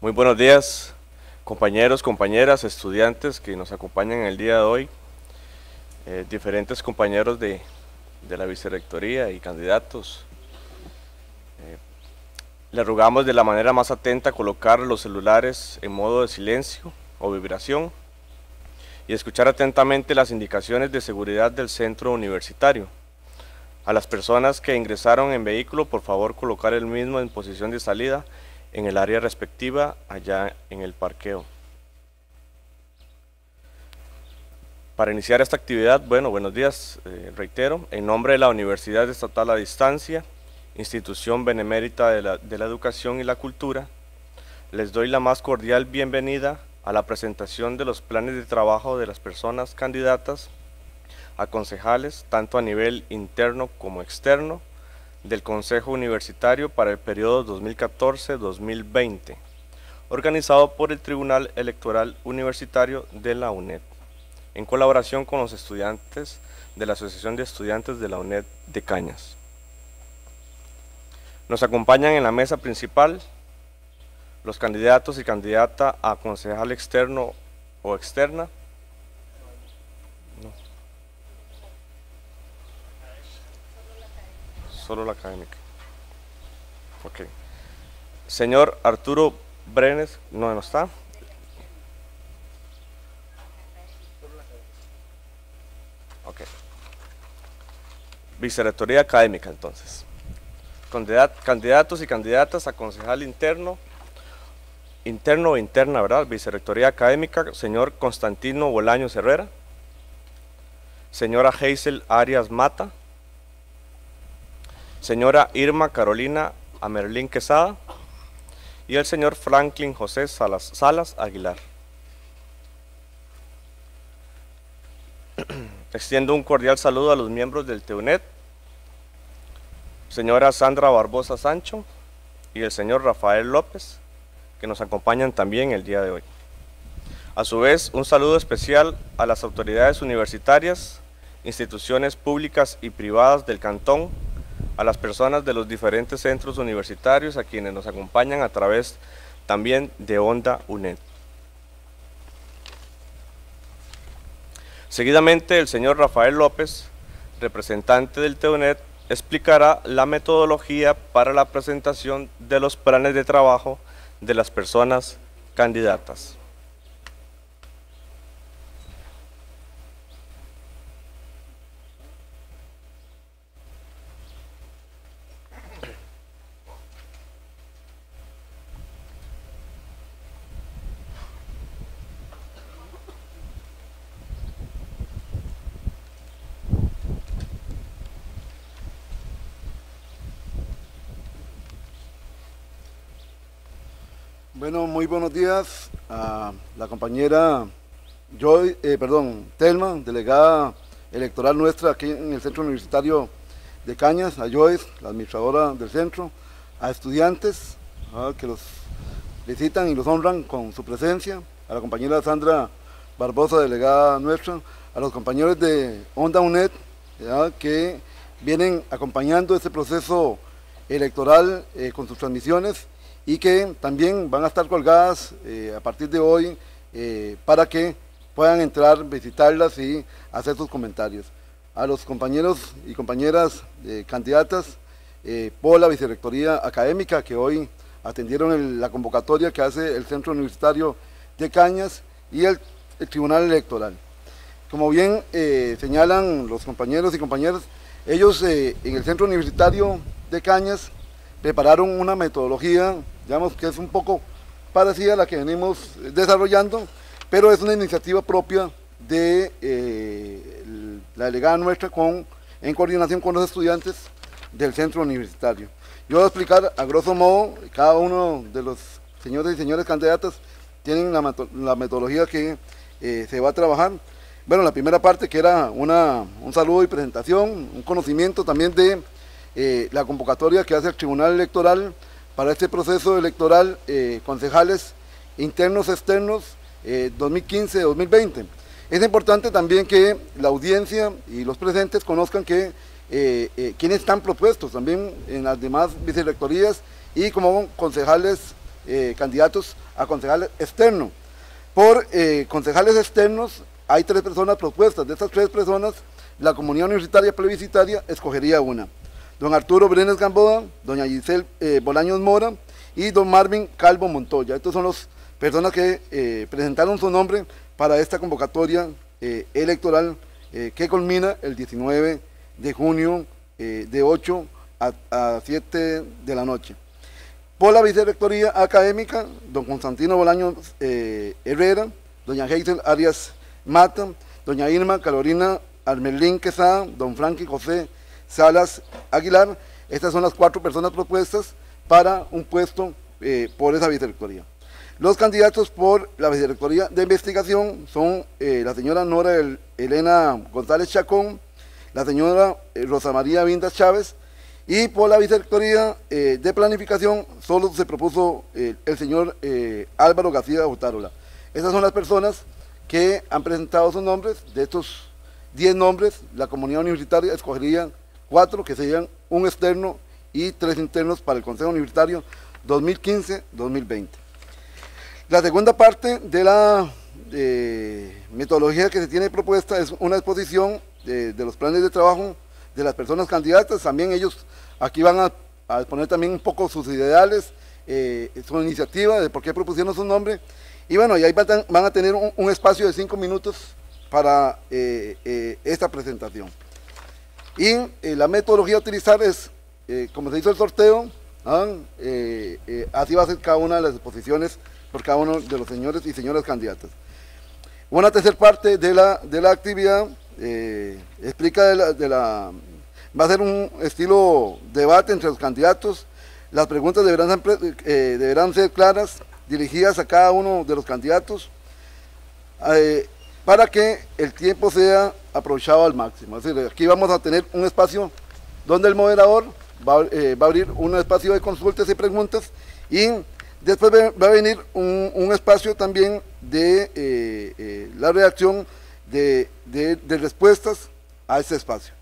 Muy buenos días, compañeros, compañeras, estudiantes que nos acompañan el día de hoy, eh, diferentes compañeros de, de, la vicerrectoría y candidatos. Eh, le les rogamos de la manera más atenta colocar los celulares en modo de silencio o vibración y escuchar atentamente las indicaciones de seguridad del centro universitario. A las personas que ingresaron en vehículo, por favor colocar el mismo en posición de salida en el área respectiva allá en el parqueo. Para iniciar esta actividad, bueno, buenos días, eh, reitero, en nombre de la Universidad Estatal a Distancia, institución benemérita de la, de la educación y la cultura, les doy la más cordial bienvenida a la presentación de los planes de trabajo de las personas candidatas a concejales, tanto a nivel interno como externo, del Consejo Universitario para el periodo 2014-2020, organizado por el Tribunal Electoral Universitario de la UNED, en colaboración con los estudiantes de la Asociación de Estudiantes de la UNED de Cañas. Nos acompañan en la mesa principal los candidatos y candidata a concejal externo o externa, solo la académica. Ok. Señor Arturo Brenes, no, no está. Ok. Vicerrectoría académica, entonces. Candidatos y candidatas a concejal interno, interno o interna, ¿verdad? Vicerrectoría académica, señor Constantino Bolaños Herrera. Señora Hazel Arias Mata señora Irma Carolina Amerlín Quesada y el señor Franklin José Salas, Salas Aguilar. Extiendo un cordial saludo a los miembros del TEUNET, señora Sandra Barbosa Sancho y el señor Rafael López, que nos acompañan también el día de hoy. A su vez, un saludo especial a las autoridades universitarias, instituciones públicas y privadas del cantón a las personas de los diferentes centros universitarios a quienes nos acompañan a través también de Onda UNED. Seguidamente el señor Rafael López, representante del TUNED, explicará la metodología para la presentación de los planes de trabajo de las personas candidatas. Bueno, muy buenos días a la compañera Joy, eh, perdón, Telma, delegada electoral nuestra aquí en el Centro Universitario de Cañas, a Joyce, la administradora del centro, a estudiantes ah, que los visitan y los honran con su presencia, a la compañera Sandra Barbosa, delegada nuestra, a los compañeros de Onda UNED que vienen acompañando este proceso electoral eh, con sus transmisiones y que también van a estar colgadas eh, a partir de hoy eh, para que puedan entrar, visitarlas y hacer sus comentarios. A los compañeros y compañeras eh, candidatas por la Vicerrectoría Académica que hoy atendieron la convocatoria que hace el Centro Universitario de Cañas y el Tribunal Electoral. Como bien señalan los compañeros y compañeras, ellos en el Centro Universitario de Cañas prepararon una metodología, digamos que es un poco parecida a la que venimos desarrollando, pero es una iniciativa propia de eh, la delegada nuestra con, en coordinación con los estudiantes del centro universitario. Yo voy a explicar a grosso modo, cada uno de los señores y señores candidatas tienen la, metodología que eh, se va a trabajar. Bueno, la primera parte que era una, un saludo y presentación, un conocimiento también de eh, la convocatoria que hace el Tribunal Electoral para este proceso electoral, eh, concejales internos, externos, 2015-2020. Eh, es importante también que la audiencia y los presentes conozcan que quienes están propuestos también en las demás vicerectorías y como concejales, candidatos a concejales externos. Por concejales externos hay tres personas propuestas. De estas tres personas, la comunidad universitaria plebiscitaria escogería una don Arturo Brenes Gamboa, doña Giselle eh, Bolaños Mora y don Marvin Calvo Montoya. Estos son las personas que eh, presentaron su nombre para esta convocatoria eh, electoral que culmina el 19 de junio de 8 a, 7 de la noche. Por la Vicerrectoría Académica, don Constantino Bolaños Herrera, doña Hazel Arias Mata, doña Irma Carolina Armelín Quesada, don Frankie José Salas Aguilar. Estas son las cuatro personas propuestas para un puesto eh, por esa vicerrectoría. Los candidatos por la vicerrectoría de investigación son eh, la señora Nora Elena González Chacón, la señora eh, Rosa María Vindas Chávez, y por la vicerrectoría de planificación solo se propuso el señor Álvaro García Otárola. Estas son las personas que han presentado sus nombres. De estos 10 nombres, la comunidad universitaria escogería cuatro que serían un externo y tres internos para el Consejo Universitario 2015-2020. La segunda parte de la eh, metodología que se tiene propuesta es una exposición de, los planes de trabajo de las personas candidatas. También ellos aquí van a, exponer también un poco sus ideales, eh, su iniciativa, de por qué propusieron su nombre. Y bueno, y ahí van, a tener un, espacio de cinco minutos para eh, esta presentación. Y eh, la metodología a utilizar es, eh, como se hizo el sorteo, ¿ah? eh, así va a ser cada una de las exposiciones por cada uno de los señores y señoras candidatas. Una tercera parte de la, de la actividad explica Va a ser un estilo debate entre los candidatos. Las preguntas deberán, deberán ser claras, dirigidas a cada uno de los candidatos, para que el tiempo sea aprovechado al máximo. aquí vamos a tener un espacio donde el moderador va, a eh, abrir un espacio de consultas y preguntas y después va a venir un, espacio también de eh, eh, la reacción de, respuestas a ese espacio.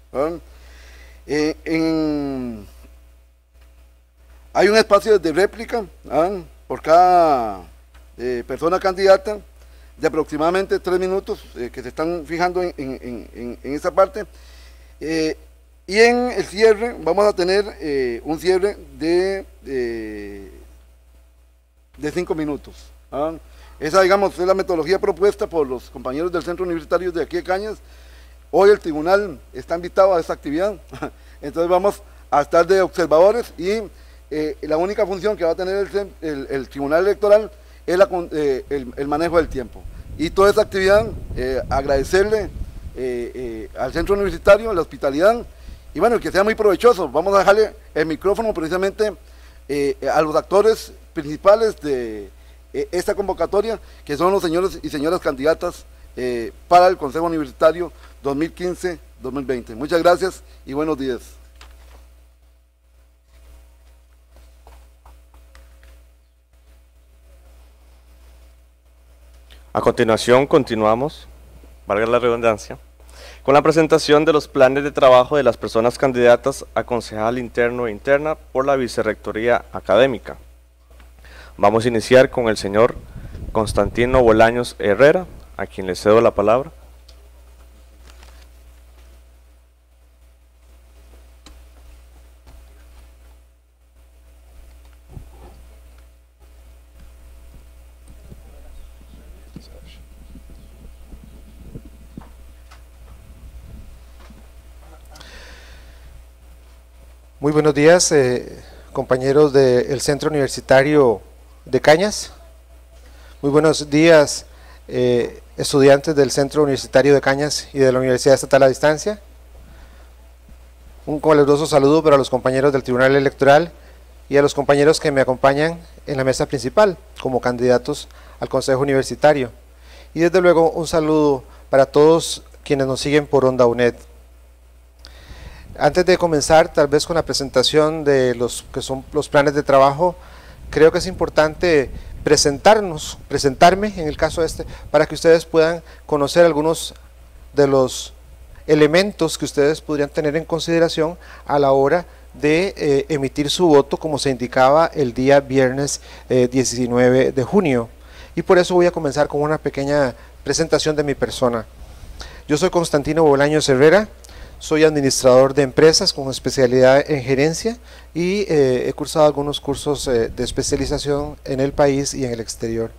hay un espacio de réplica por cada persona candidata de aproximadamente tres minutos eh, que se están fijando en, esa parte. Eh, y en el cierre vamos a tener eh, un cierre de, de cinco minutos. ¿ah? Esa, digamos, es la metodología propuesta por los compañeros del Centro Universitario de aquí de Cañas. Hoy el tribunal está invitado a esta actividad, entonces vamos a estar de observadores y la única función que va a tener el tribunal electoral es eh, el, manejo del tiempo. Y toda esta actividad, eh, agradecerle eh, al centro universitario, la hospitalidad, y bueno, que sea muy provechoso. Vamos a dejarle el micrófono precisamente a los actores principales de esta convocatoria, que son los señores y señoras candidatas para el Consejo Universitario 2015-2020. Muchas gracias y buenos días. A continuación, continuamos, valga la redundancia, con la presentación de los planes de trabajo de las personas candidatas a concejal interno e interna por la Vicerrectoría Académica. Vamos a iniciar con el señor Constantino Bolaños Herrera, a quien le cedo la palabra. Muy buenos días, eh, compañeros del Centro Universitario de Cañas. Muy buenos días, eh, estudiantes del Centro Universitario de Cañas y de la Universidad Estatal a Distancia. Un caluroso saludo para los compañeros del Tribunal Electoral y a los compañeros que me acompañan en la mesa principal como candidatos al Consejo Universitario. Y desde luego un saludo para todos quienes nos siguen por Onda UNED. Antes de comenzar, tal vez con la presentación de los que son los planes de trabajo, creo que es importante presentarnos, presentarme en el caso este, para que ustedes puedan conocer algunos de los elementos que ustedes podrían tener en consideración a la hora de eh, emitir su voto como se indicaba el día viernes 19 eh, de junio. Y por eso voy a comenzar con una pequeña presentación de mi persona. Yo soy Constantino Bolaño Herrera, soy administrador de empresas con especialidad en gerencia y eh, he cursado algunos cursos eh, de especialización en el país y en el exterior.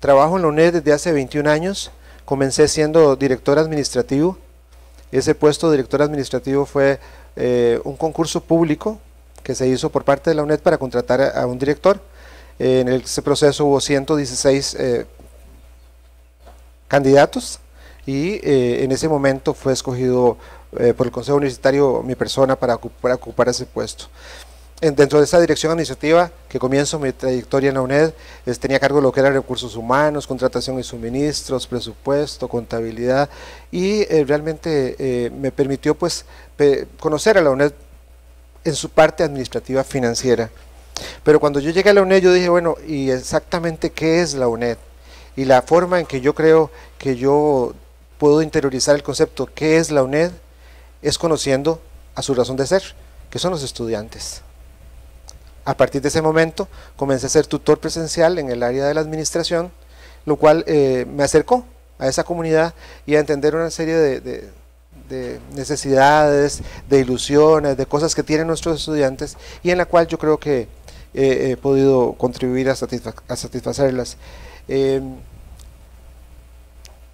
Trabajo en la UNED desde hace 21 años. Comencé siendo director administrativo. Ese puesto de director administrativo fue eh, un concurso público que se hizo por parte de la UNED para contratar a, a un director. en ese proceso hubo 116 candidatos y en ese momento fue escogido eh, por el Consejo Universitario mi persona para ocupar, ese puesto. En, dentro de esa dirección administrativa que comienzo mi trayectoria en la UNED, tenía cargo cargo lo que era recursos humanos, contratación y suministros, presupuesto, contabilidad, y eh, realmente eh, me permitió pues conocer a la UNED en su parte administrativa financiera. Pero cuando yo llegué a la UNED, yo dije, bueno, ¿y exactamente qué es la UNED? Y la forma en que yo creo que yo puedo interiorizar el concepto, ¿qué es la UNED? es conociendo a su razón de ser, que son los estudiantes. A partir de ese momento comencé a ser tutor presencial en el área de la administración, lo cual eh, me acercó a esa comunidad y a entender una serie de, necesidades, de ilusiones, de cosas que tienen nuestros estudiantes y en la cual yo creo que eh, he podido contribuir a, satisfacerlas. Eh,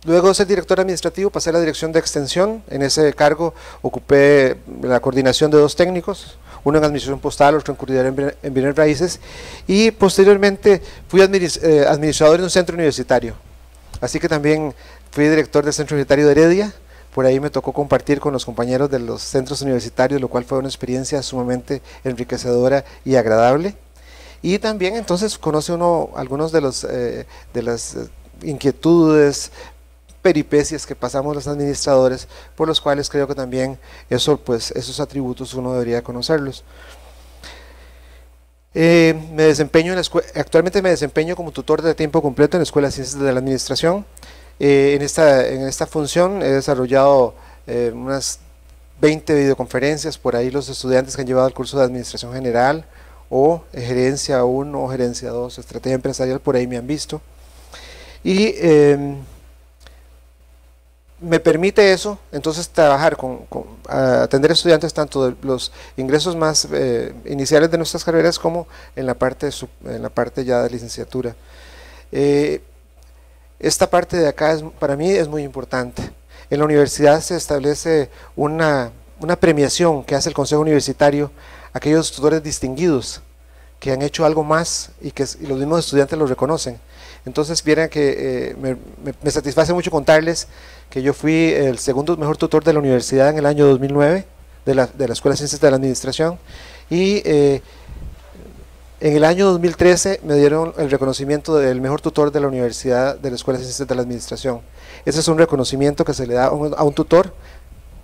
Luego de ser director administrativo pasé a la dirección de extensión. En ese cargo ocupé la coordinación de dos técnicos, uno en administración postal, otro en curricular en bienes raíces. Y posteriormente fui eh, administrador en un centro universitario. Así que también fui director del centro universitario de Heredia. Por ahí me tocó compartir con los compañeros de los centros universitarios, lo cual fue una experiencia sumamente enriquecedora y agradable. Y también entonces conoce uno algunos de los eh, de las eh, inquietudes, peripecias que pasamos los administradores, por los cuales creo que también eso, pues, esos atributos uno debería conocerlos. Eh, me desempeño en la actualmente me desempeño como tutor de tiempo completo en la Escuela de Ciencias de la Administración. Eh, en, esta, en esta función he desarrollado eh, unas 20 videoconferencias, por ahí los estudiantes que han llevado el curso de Administración General o Gerencia 1 o Gerencia 2, Estrategia Empresarial, por ahí me han visto. Y em, me permite eso, entonces trabajar con, atender estudiantes tanto de los ingresos más eh, iniciales de nuestras carreras como en la parte, en la parte ya de licenciatura. Eh, esta parte de acá para mí es muy importante. En la universidad se establece una, premiación que hace el Consejo Universitario a aquellos tutores distinguidos que han hecho algo más y que los mismos estudiantes lo reconocen. Entonces, vieran que eh, me, satisface mucho contarles que yo fui el segundo mejor tutor de la universidad en el año 2009, de la, Escuela de Ciencias de la Administración, y eh, en el año 2013 me dieron el reconocimiento del mejor tutor de la universidad de la Escuela de Ciencias de la Administración. Ese es un reconocimiento que se le da a un, tutor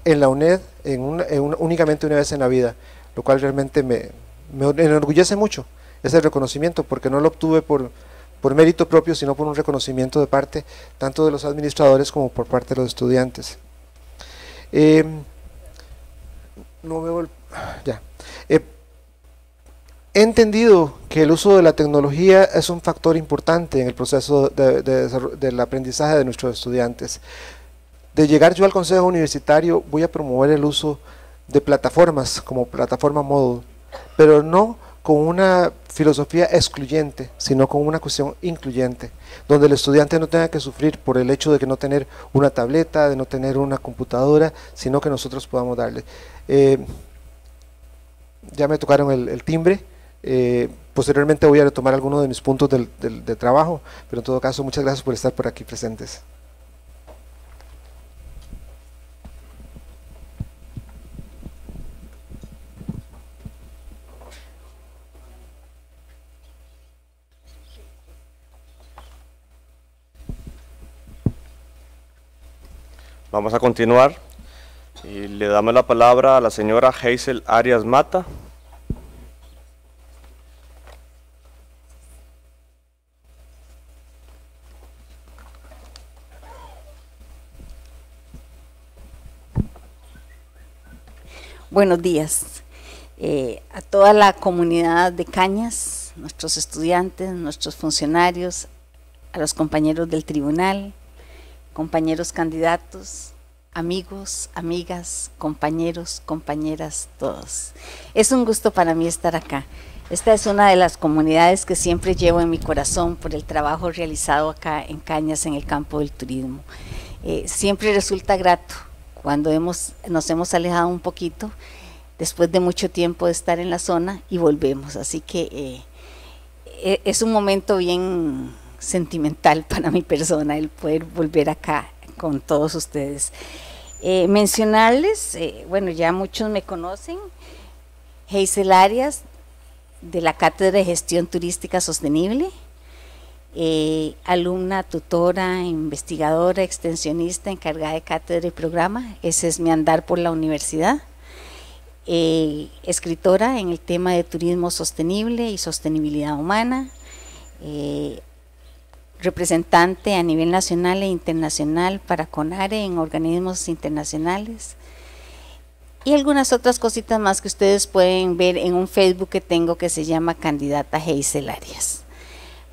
en la UNED en únicamente una vez en la vida, lo cual realmente me enorgullece mucho ese reconocimiento porque no lo obtuve por por mérito propio, sino por un reconocimiento de parte tanto de los administradores como por parte de los estudiantes. Em, no veo ya. he entendido que el uso de la tecnología es un factor importante en el proceso del aprendizaje de nuestros estudiantes. De llegar yo al Consejo Universitario, voy a promover el uso de plataformas como plataforma Moodle, pero no con una filosofía excluyente, sino con una cuestión incluyente, donde el estudiante no tenga que sufrir por el hecho de que no tener una tableta, de no tener una computadora, sino que nosotros podamos darle. Eh, ya me tocaron el, timbre. Eh, posteriormente voy a retomar algunos de mis puntos de trabajo, pero en todo caso, muchas gracias por estar por aquí presentes. Vamos a continuar y le damos la palabra a la señora Hazel Arias Mata. Buenos días eh, a toda la comunidad de Cañas, nuestros estudiantes, nuestros funcionarios, a los compañeros del tribunal, compañeros candidatos, amigos, amigas, compañeros, compañeras, todos. Es un gusto para mí estar acá. Esta es una de las comunidades que siempre llevo en mi corazón por el trabajo realizado acá en Cañas en el campo del turismo. Eh, siempre resulta grato cuando hemos, nos hemos alejado un poquito después de mucho tiempo de estar en la zona y volvemos. Así que eh, e, es un momento bien sentimental para mi persona el poder volver acá con todos ustedes. Eh, mencionarles, eh, bueno, ya muchos me conocen, Heisel Arias, de la Cátedra de Gestión Turística Sostenible, eh, alumna, tutora, investigadora, extensionista, encargada de cátedra y programa, ese es mi andar por la universidad. escritora en el tema de turismo sostenible y sostenibilidad humana, representante a nivel nacional e internacional para CONARE en organismos internacionales y algunas otras cositas más que ustedes pueden ver en un Facebook que tengo que se llama Candidata Geisel Arias,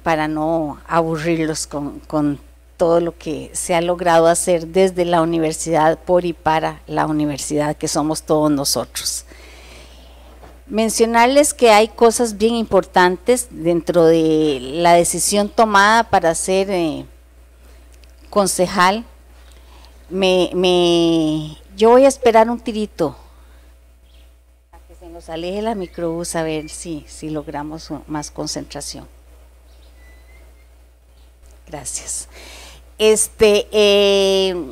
para no aburrirlos con, con todo lo que se ha logrado hacer desde la universidad por y para la universidad, que somos todos nosotros. Mencionarles que hay cosas bien importantes dentro de la decisión tomada para ser eh, concejal. Me, yo voy a esperar un tirito a que se nos aleje la microbús a ver si, si logramos más concentración. Gracias. Este, eh,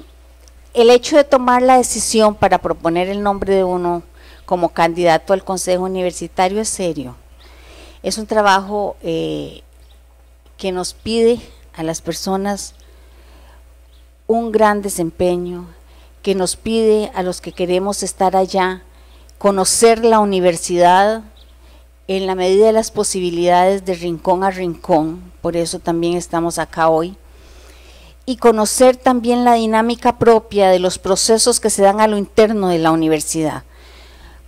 el hecho de tomar la decisión para proponer el nombre de uno como candidato al Consejo Universitario es serio. Es un trabajo eh, que nos pide a las personas un gran desempeño, que nos pide a los que queremos estar allá conocer la universidad en la medida de las posibilidades de rincón a rincón, por eso también estamos acá hoy, y conocer también la dinámica propia de los procesos que se dan a lo interno de la universidad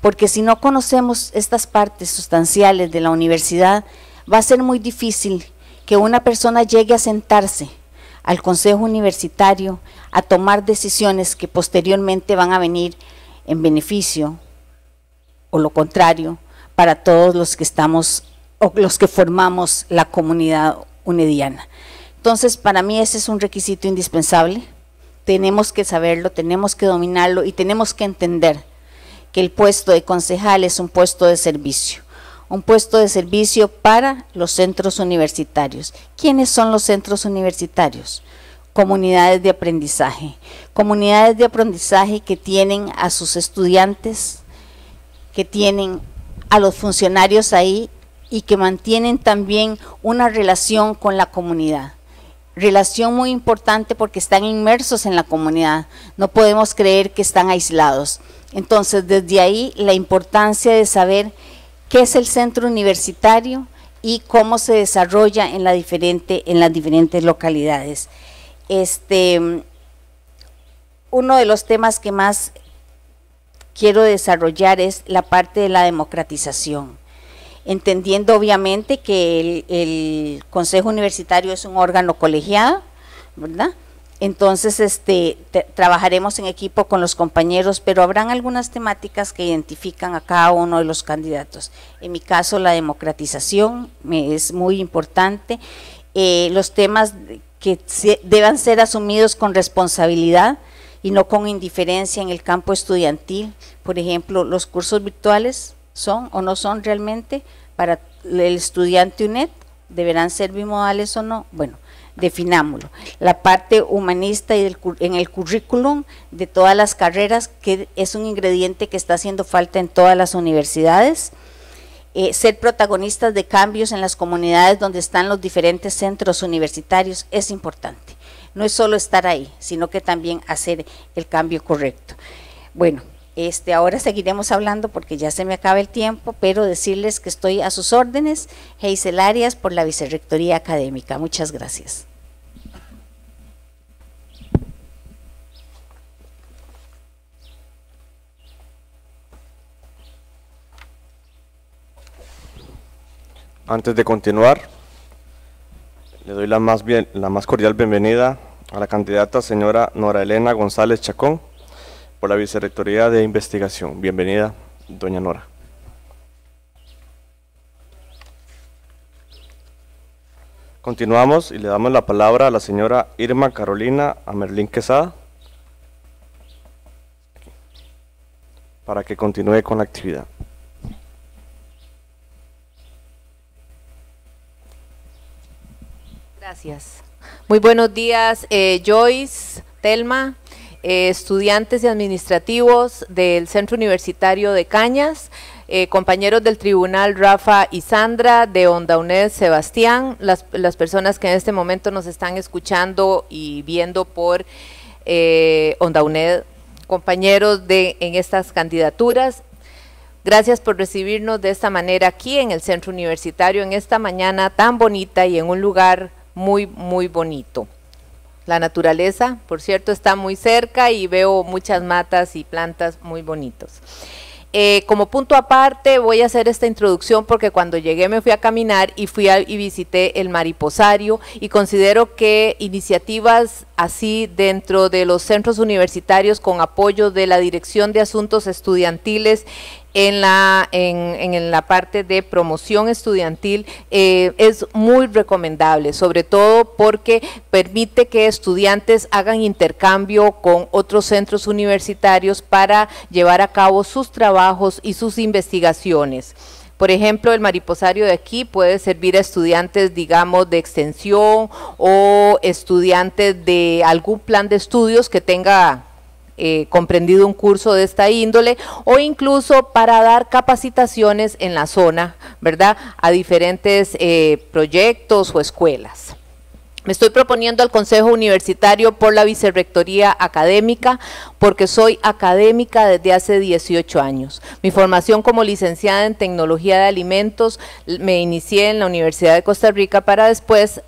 porque si no conocemos estas partes sustanciales de la universidad, va a ser muy difícil que una persona llegue a sentarse al Consejo Universitario a tomar decisiones que posteriormente van a venir en beneficio o lo contrario para todos los que estamos o los que formamos la comunidad unediana. Entonces, para mí ese es un requisito indispensable. Tenemos que saberlo, tenemos que dominarlo y tenemos que entender que el puesto de concejal es un puesto de servicio, un puesto de servicio para los centros universitarios. ¿Quiénes son los centros universitarios? Comunidades de aprendizaje, comunidades de aprendizaje que tienen a sus estudiantes, que tienen a los funcionarios ahí y que mantienen también una relación con la comunidad relación muy importante porque están inmersos en la comunidad. No podemos creer que están aislados. Entonces, desde ahí la importancia de saber qué es el centro universitario y cómo se desarrolla en, las diferentes localidades. Este, uno de los temas que más quiero desarrollar es la parte de la democratización entendiendo obviamente que el, Consejo Universitario es un órgano colegiado, ¿verdad? Entonces, este, trabajaremos en equipo con los compañeros, pero habrán algunas temáticas que identifican a cada uno de los candidatos. En mi caso, la democratización es muy importante. Eh, los temas que deben deban ser asumidos con responsabilidad y no con indiferencia en el campo estudiantil. Por ejemplo, los cursos virtuales son o no son realmente para el estudiante UNED, ¿deberán ser bimodales o no? Bueno, definámoslo. La parte humanista y en el currículum de todas las carreras, que es un ingrediente que está haciendo falta en todas las universidades. Eh, ser protagonistas de cambios en las comunidades donde están los diferentes centros universitarios es importante. No es solo estar ahí, sino que también hacer el cambio correcto. Bueno, este, ahora seguiremos hablando porque ya se me acaba el tiempo, pero decirles que estoy a sus órdenes, Heisel Arias, por la Vicerrectoría Académica. Muchas gracias. Antes de continuar, le doy la más, la más cordial bienvenida a la candidata señora Nora Elena González Chacón, por la Vicerrectoría de Investigación. Bienvenida, doña Nora. Continuamos y le damos la palabra a la señora Irma Carolina Amerlín Quesada para que continúe con la actividad. Gracias. Muy buenos días, eh, Joyce, Telma, eh, estudiantes y administrativos del Centro Universitario de Cañas, eh, compañeros del Tribunal Rafa y Sandra, de Onda Sebastián, las, personas que en este momento nos están escuchando y viendo por eh, Onda UNED, compañeros de, en estas candidaturas. Gracias por recibirnos de esta manera aquí en el Centro Universitario en esta mañana tan bonita y en un lugar muy, muy bonito la naturaleza. Por cierto, está muy cerca y veo muchas matas y plantas muy bonitos. Eh, como punto aparte, voy a hacer esta introducción porque cuando llegué me fui a caminar y fui y visité el mariposario y considero que iniciativas así dentro de los centros universitarios con apoyo de la Dirección de Asuntos Estudiantiles en la, en, la parte de promoción estudiantil eh, es muy recomendable, sobre todo porque permite que estudiantes hagan intercambio con otros centros universitarios para llevar a cabo sus trabajos y sus investigaciones. Por ejemplo, el mariposario de aquí puede servir a estudiantes, digamos, de extensión o estudiantes de algún plan de estudios que tenga eh, comprendido un curso de esta índole o incluso para dar capacitaciones en la zona, ¿verdad? A diferentes eh, proyectos o escuelas. Me estoy proponiendo al Consejo Universitario por la Vicerrectoría Académica porque soy académica desde hace 18 años. Mi formación como licenciada en Tecnología de Alimentos me inicié en la Universidad de Costa Rica para después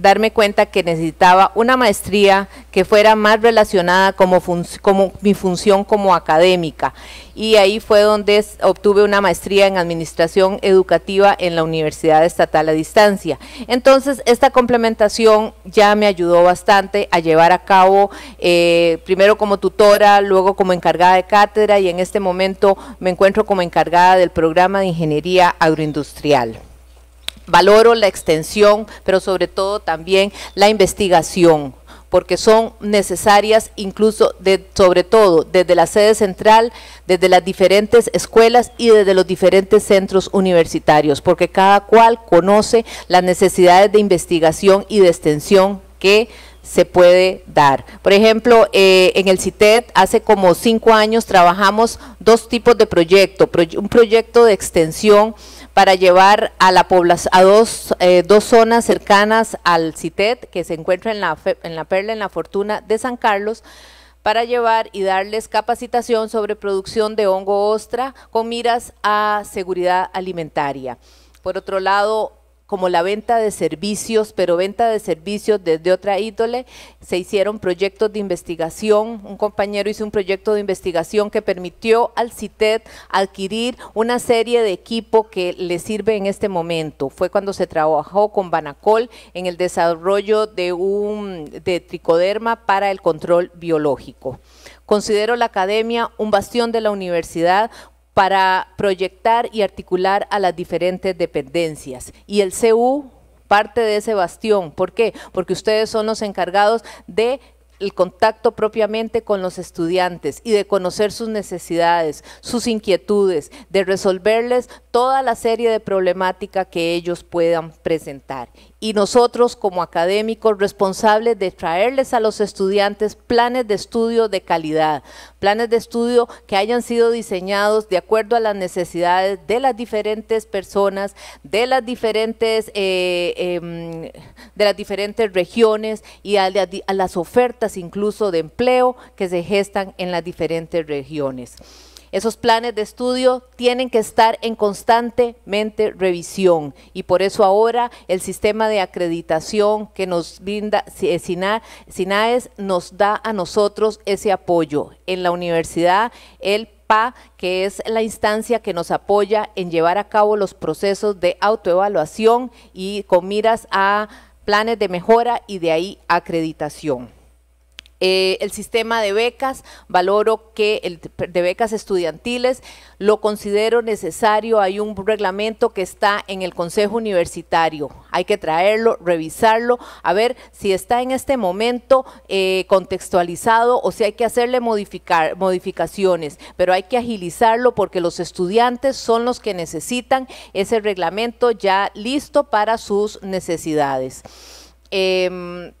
darme cuenta que necesitaba una maestría que fuera más relacionada como, mi función como académica. Y ahí fue donde obtuve una maestría en Administración Educativa en la Universidad Estatal a Distancia. Entonces, esta complementación ya me ayudó bastante a llevar a cabo, eh, primero como tutora, luego como encargada de cátedra y en este momento me encuentro como encargada del programa de Ingeniería Agroindustrial valoro la extensión, pero sobre todo también la investigación porque son necesarias incluso de, sobre todo desde la sede central, desde las diferentes escuelas y desde los diferentes centros universitarios, porque cada cual conoce las necesidades de investigación y de extensión que se puede dar. Por ejemplo, eh, en el CITED hace como cinco años trabajamos dos tipos de proyectos, un proyecto de extensión para llevar a la a dos, eh, dos zonas cercanas al CITED que se encuentra en la, en la Perla, en la Fortuna de San Carlos, para llevar y darles capacitación sobre producción de hongo ostra con miras a seguridad alimentaria. Por otro lado, como la venta de servicios, pero venta de servicios desde otra ídole, Se hicieron proyectos de investigación, un compañero hizo un proyecto de investigación que permitió al CITED adquirir una serie de equipo que le sirve en este momento. Fue cuando se trabajó con Banacol en el desarrollo de un de tricoderma para el control biológico. Considero la academia un bastión de la universidad para proyectar y articular a las diferentes dependencias. Y el CU parte de ese bastión. ¿Por qué? Porque ustedes son los encargados del contacto propiamente con los estudiantes y de conocer sus necesidades, sus inquietudes, de resolverles toda la serie de problemática que ellos puedan presentar y nosotros como académicos responsables de traerles a los estudiantes planes de estudio de calidad, planes de estudio que hayan sido diseñados de acuerdo a las necesidades de las diferentes personas, de las diferentes, eh, em, de las diferentes regiones y a las ofertas incluso de empleo que se gestan en las diferentes regiones. Esos planes de estudio tienen que estar en constantemente revisión y por eso ahora el sistema de acreditación que nos brinda eh, SINAES nos da a nosotros ese apoyo. En la universidad, el PA, que es la instancia que nos apoya en llevar a cabo los procesos de autoevaluación y con miras a planes de mejora y de ahí acreditación. Eh, el sistema de becas, valoro que el de becas estudiantiles lo considero necesario. Hay un reglamento que está en el Consejo Universitario. Hay que traerlo, revisarlo, a ver si está en este momento eh, contextualizado o si hay que hacerle modificar, modificaciones. Pero hay que agilizarlo porque los estudiantes son los que necesitan ese reglamento ya listo para sus necesidades. Em,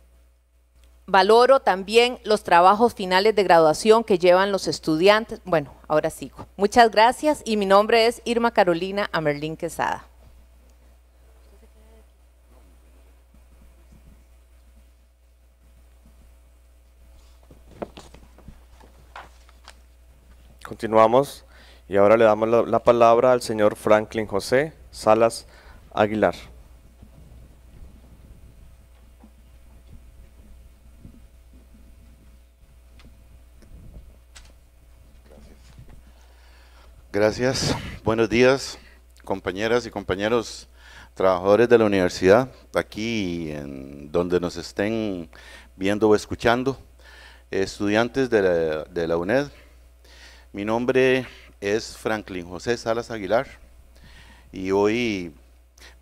valoro también los trabajos finales de graduación que llevan los estudiantes. Bueno, ahora sigo. Muchas gracias y mi nombre es Irma Carolina Amerlín Quesada. Continuamos y ahora le damos la, la palabra al señor Franklin José Salas Aguilar. Gracias. Buenos días, compañeras y compañeros trabajadores de la universidad, aquí en donde nos estén viendo o escuchando, estudiantes de la, UNED. Mi nombre es Franklin José Salas Aguilar y hoy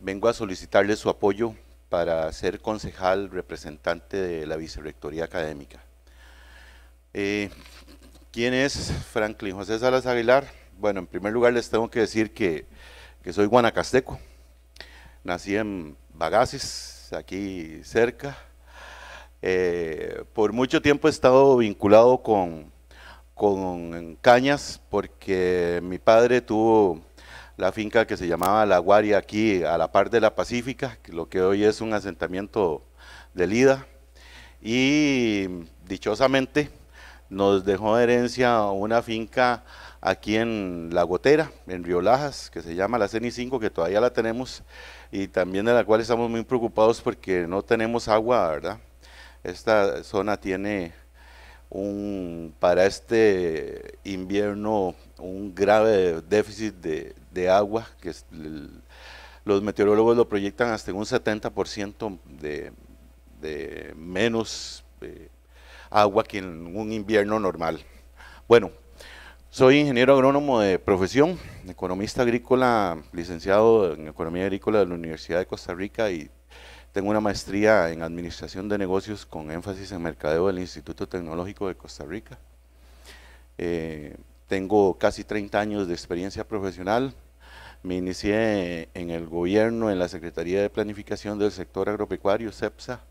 vengo a solicitarle su apoyo para ser concejal representante de la Vicerrectoría Académica. Eh, ¿Quién es Franklin José Salas Aguilar? Bueno, en primer lugar les tengo que decir que, soy guanacasteco. Nací en Bagaces, aquí cerca. Eh, por mucho tiempo he estado vinculado con, con cañas porque mi padre tuvo la finca que se llamaba La Guaria aquí a la par de la Pacífica, lo que hoy es un asentamiento de Lida. Y dichosamente nos dejó herencia una finca aquí en La Gotera, en Río Lajas, que se llama la CENI 5, que todavía la tenemos y también de la cual estamos muy preocupados porque no tenemos agua, ¿verdad? Esta zona tiene un, para este invierno un grave déficit de, agua, que los meteorólogos lo proyectan hasta un 70% de, de, menos eh, agua que en un invierno normal. Bueno, soy ingeniero agrónomo de profesión, economista agrícola, licenciado en Economía Agrícola de la Universidad de Costa Rica y tengo una maestría en Administración de Negocios con énfasis en Mercadeo del Instituto Tecnológico de Costa Rica. Eh, tengo casi 30 años de experiencia profesional. Me inicié en el gobierno, en la Secretaría de Planificación del Sector Agropecuario, CEPSA.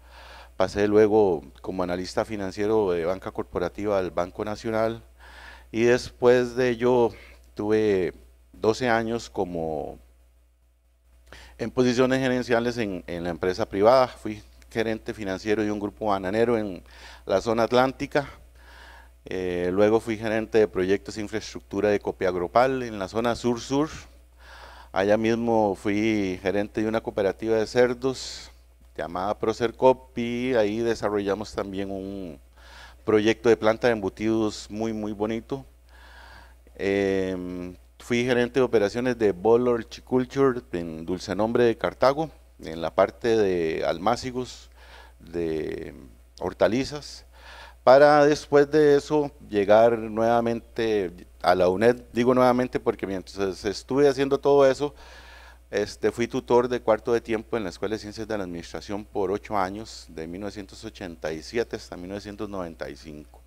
Pasé luego como analista financiero de banca corporativa al Banco Nacional y después de ello tuve 12 años como en posiciones gerenciales en, en la empresa privada. Fui gerente financiero de un grupo bananero en la zona atlántica. Eh, luego fui gerente de proyectos de infraestructura de copia agropal en la zona sur-sur. Allá mismo fui gerente de una cooperativa de cerdos llamada Procercop ahí desarrollamos también un, proyecto de planta de embutidos muy, muy bonito. Em, fui gerente de operaciones de Ball Horticulture en Dulce Nombre de Cartago, en la parte de almácigos, de hortalizas, para después de eso llegar nuevamente a la UNED. Digo nuevamente porque mientras estuve haciendo todo eso, este, fui tutor de cuarto de tiempo en la Escuela de Ciencias de la Administración por ocho años, de 1987 hasta 1995.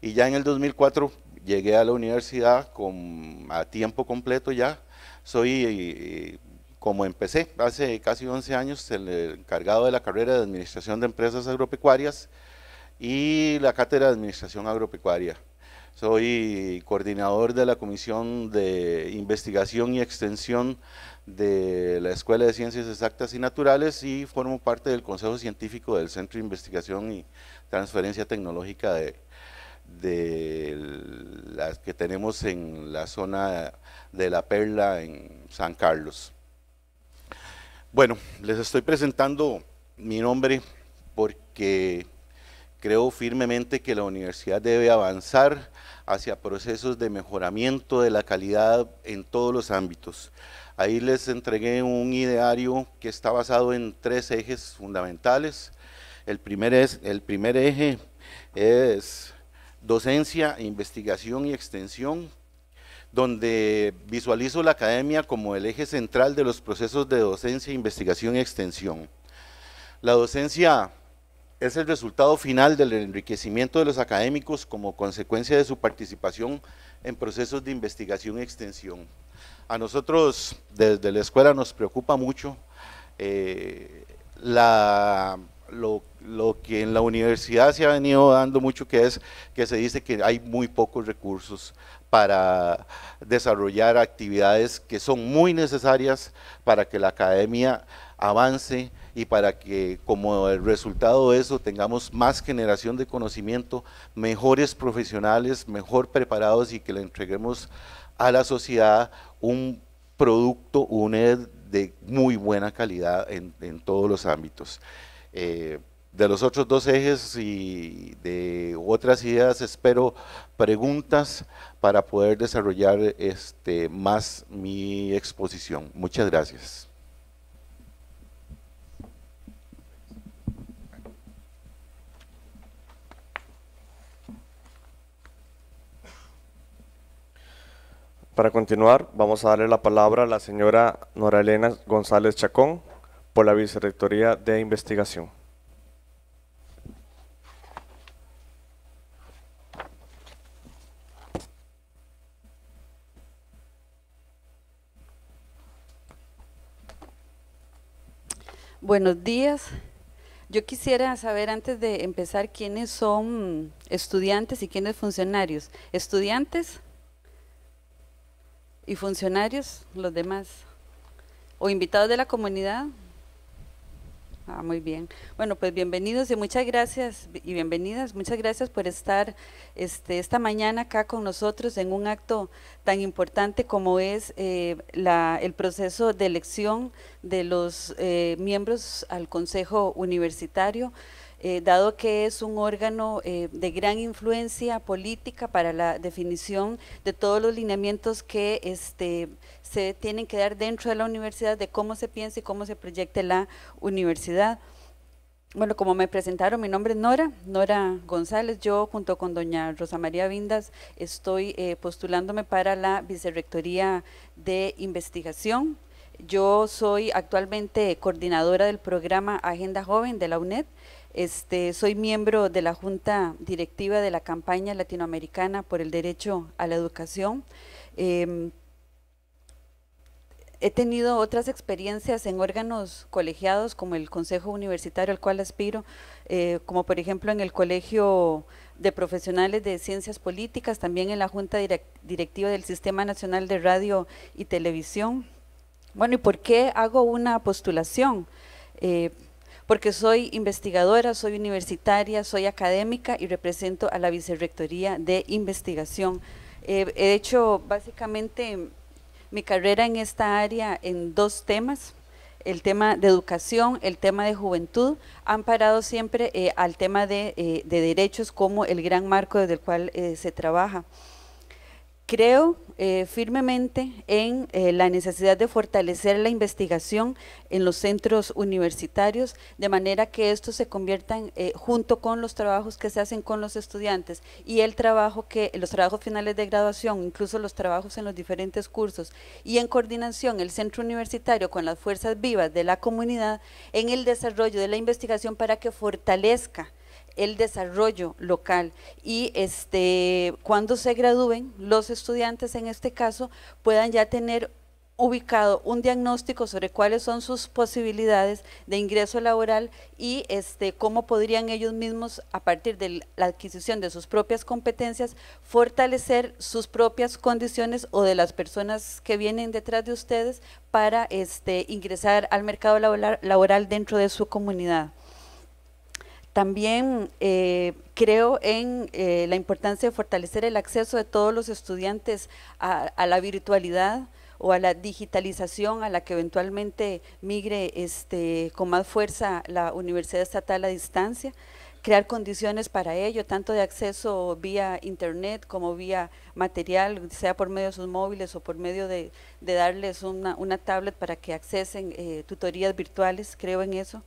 Y ya en el 2004 llegué a la universidad con, a tiempo completo ya. Soy, eh, como empecé hace casi 11 años, el encargado de la carrera de Administración de Empresas Agropecuarias y la Cátedra de Administración Agropecuaria. Soy coordinador de la Comisión de Investigación y Extensión de la Escuela de Ciencias Exactas y Naturales y formo parte del Consejo Científico del Centro de Investigación y Transferencia Tecnológica de, de las que tenemos en la zona de La Perla, en San Carlos. Bueno, les estoy presentando mi nombre porque creo firmemente que la universidad debe avanzar hacia procesos de mejoramiento de la calidad en todos los ámbitos. Ahí les entregué un ideario que está basado en tres ejes fundamentales. El primer, es, el primer eje es docencia, investigación y extensión, donde visualizo la academia como el eje central de los procesos de docencia, investigación y extensión. La docencia es el resultado final del enriquecimiento de los académicos como consecuencia de su participación en procesos de investigación y extensión. A nosotros desde la escuela nos preocupa mucho eh, lo, lo, que en la universidad se ha venido dando mucho, que es que se dice que hay muy pocos recursos para desarrollar actividades que son muy necesarias para que la academia avance y para que como el resultado de eso tengamos más generación de conocimiento, mejores profesionales, mejor preparados y que le entreguemos a la sociedad un producto UNED de muy buena calidad en, todos los ámbitos. Eh, de los otros dos ejes y de otras ideas espero preguntas para poder desarrollar este, más mi exposición. Muchas gracias. Para continuar, vamos a darle la palabra a la señora Nora Elena González Chacón por la Vicerrectoría de Investigación. Buenos días. Yo quisiera saber antes de empezar quiénes son estudiantes y quiénes funcionarios. Estudiantes, y funcionarios, los demás, o invitados de la comunidad. Ah, muy bien. Bueno, pues bienvenidos y muchas gracias y bienvenidas. Muchas gracias por estar este, esta mañana acá con nosotros en un acto tan importante como es eh, la, el proceso de elección de los eh, miembros al Consejo Universitario. Eh, dado que es un órgano eh, de gran influencia política para la definición de todos los lineamientos que este, se tienen que dar dentro de la universidad, de cómo se piensa y cómo se proyecte la universidad. Bueno, como me presentaron, mi nombre es Nora, Nora González. Yo, junto con doña Rosa María Vindas, estoy eh, postulándome para la Vicerrectoría de Investigación. Yo soy actualmente coordinadora del programa Agenda Joven de la UNED. Este, soy miembro de la Junta Directiva de la Campaña Latinoamericana por el Derecho a la Educación. Em, he tenido otras experiencias en órganos colegiados como el Consejo Universitario al cual aspiro, eh, como por ejemplo en el Colegio de Profesionales de Ciencias Políticas, también en la Junta Directiva del Sistema Nacional de Radio y Televisión. Bueno, ¿y por qué hago una postulación? Eh, porque soy investigadora, soy universitaria, soy académica y represento a la Vicerrectoría de Investigación. Eh, he hecho básicamente mi carrera en esta área en dos temas, el tema de educación, el tema de juventud, han parado siempre eh, al tema eh, de, derechos como el gran marco desde el cual se trabaja. Creo eh, firmemente en eh, la necesidad de fortalecer la investigación en los centros universitarios, de manera que estos se conviertan, eh, junto con los trabajos que se hacen con los estudiantes y el trabajo que, los trabajos finales de graduación, incluso los trabajos en los diferentes cursos, y en coordinación el centro universitario con las fuerzas vivas de la comunidad, en el desarrollo de la investigación para que fortalezca el desarrollo local y este, cuando se gradúen los estudiantes en este caso puedan ya tener ubicado un diagnóstico sobre cuáles son sus posibilidades de ingreso laboral y este, cómo podrían ellos mismos, a partir de la adquisición de sus propias competencias, fortalecer sus propias condiciones o de las personas que vienen detrás de ustedes para este, ingresar al mercado laboral, laboral dentro de su comunidad. También eh, creo en eh, la importancia de fortalecer el acceso de todos los estudiantes a, la virtualidad o a la digitalización a la que eventualmente migre este, con más fuerza la Universidad Estatal a distancia, crear condiciones para ello, tanto de acceso vía internet como vía material, sea por medio de sus móviles o por medio de, darles una, tablet para que accesen eh, tutorías virtuales, creo en eso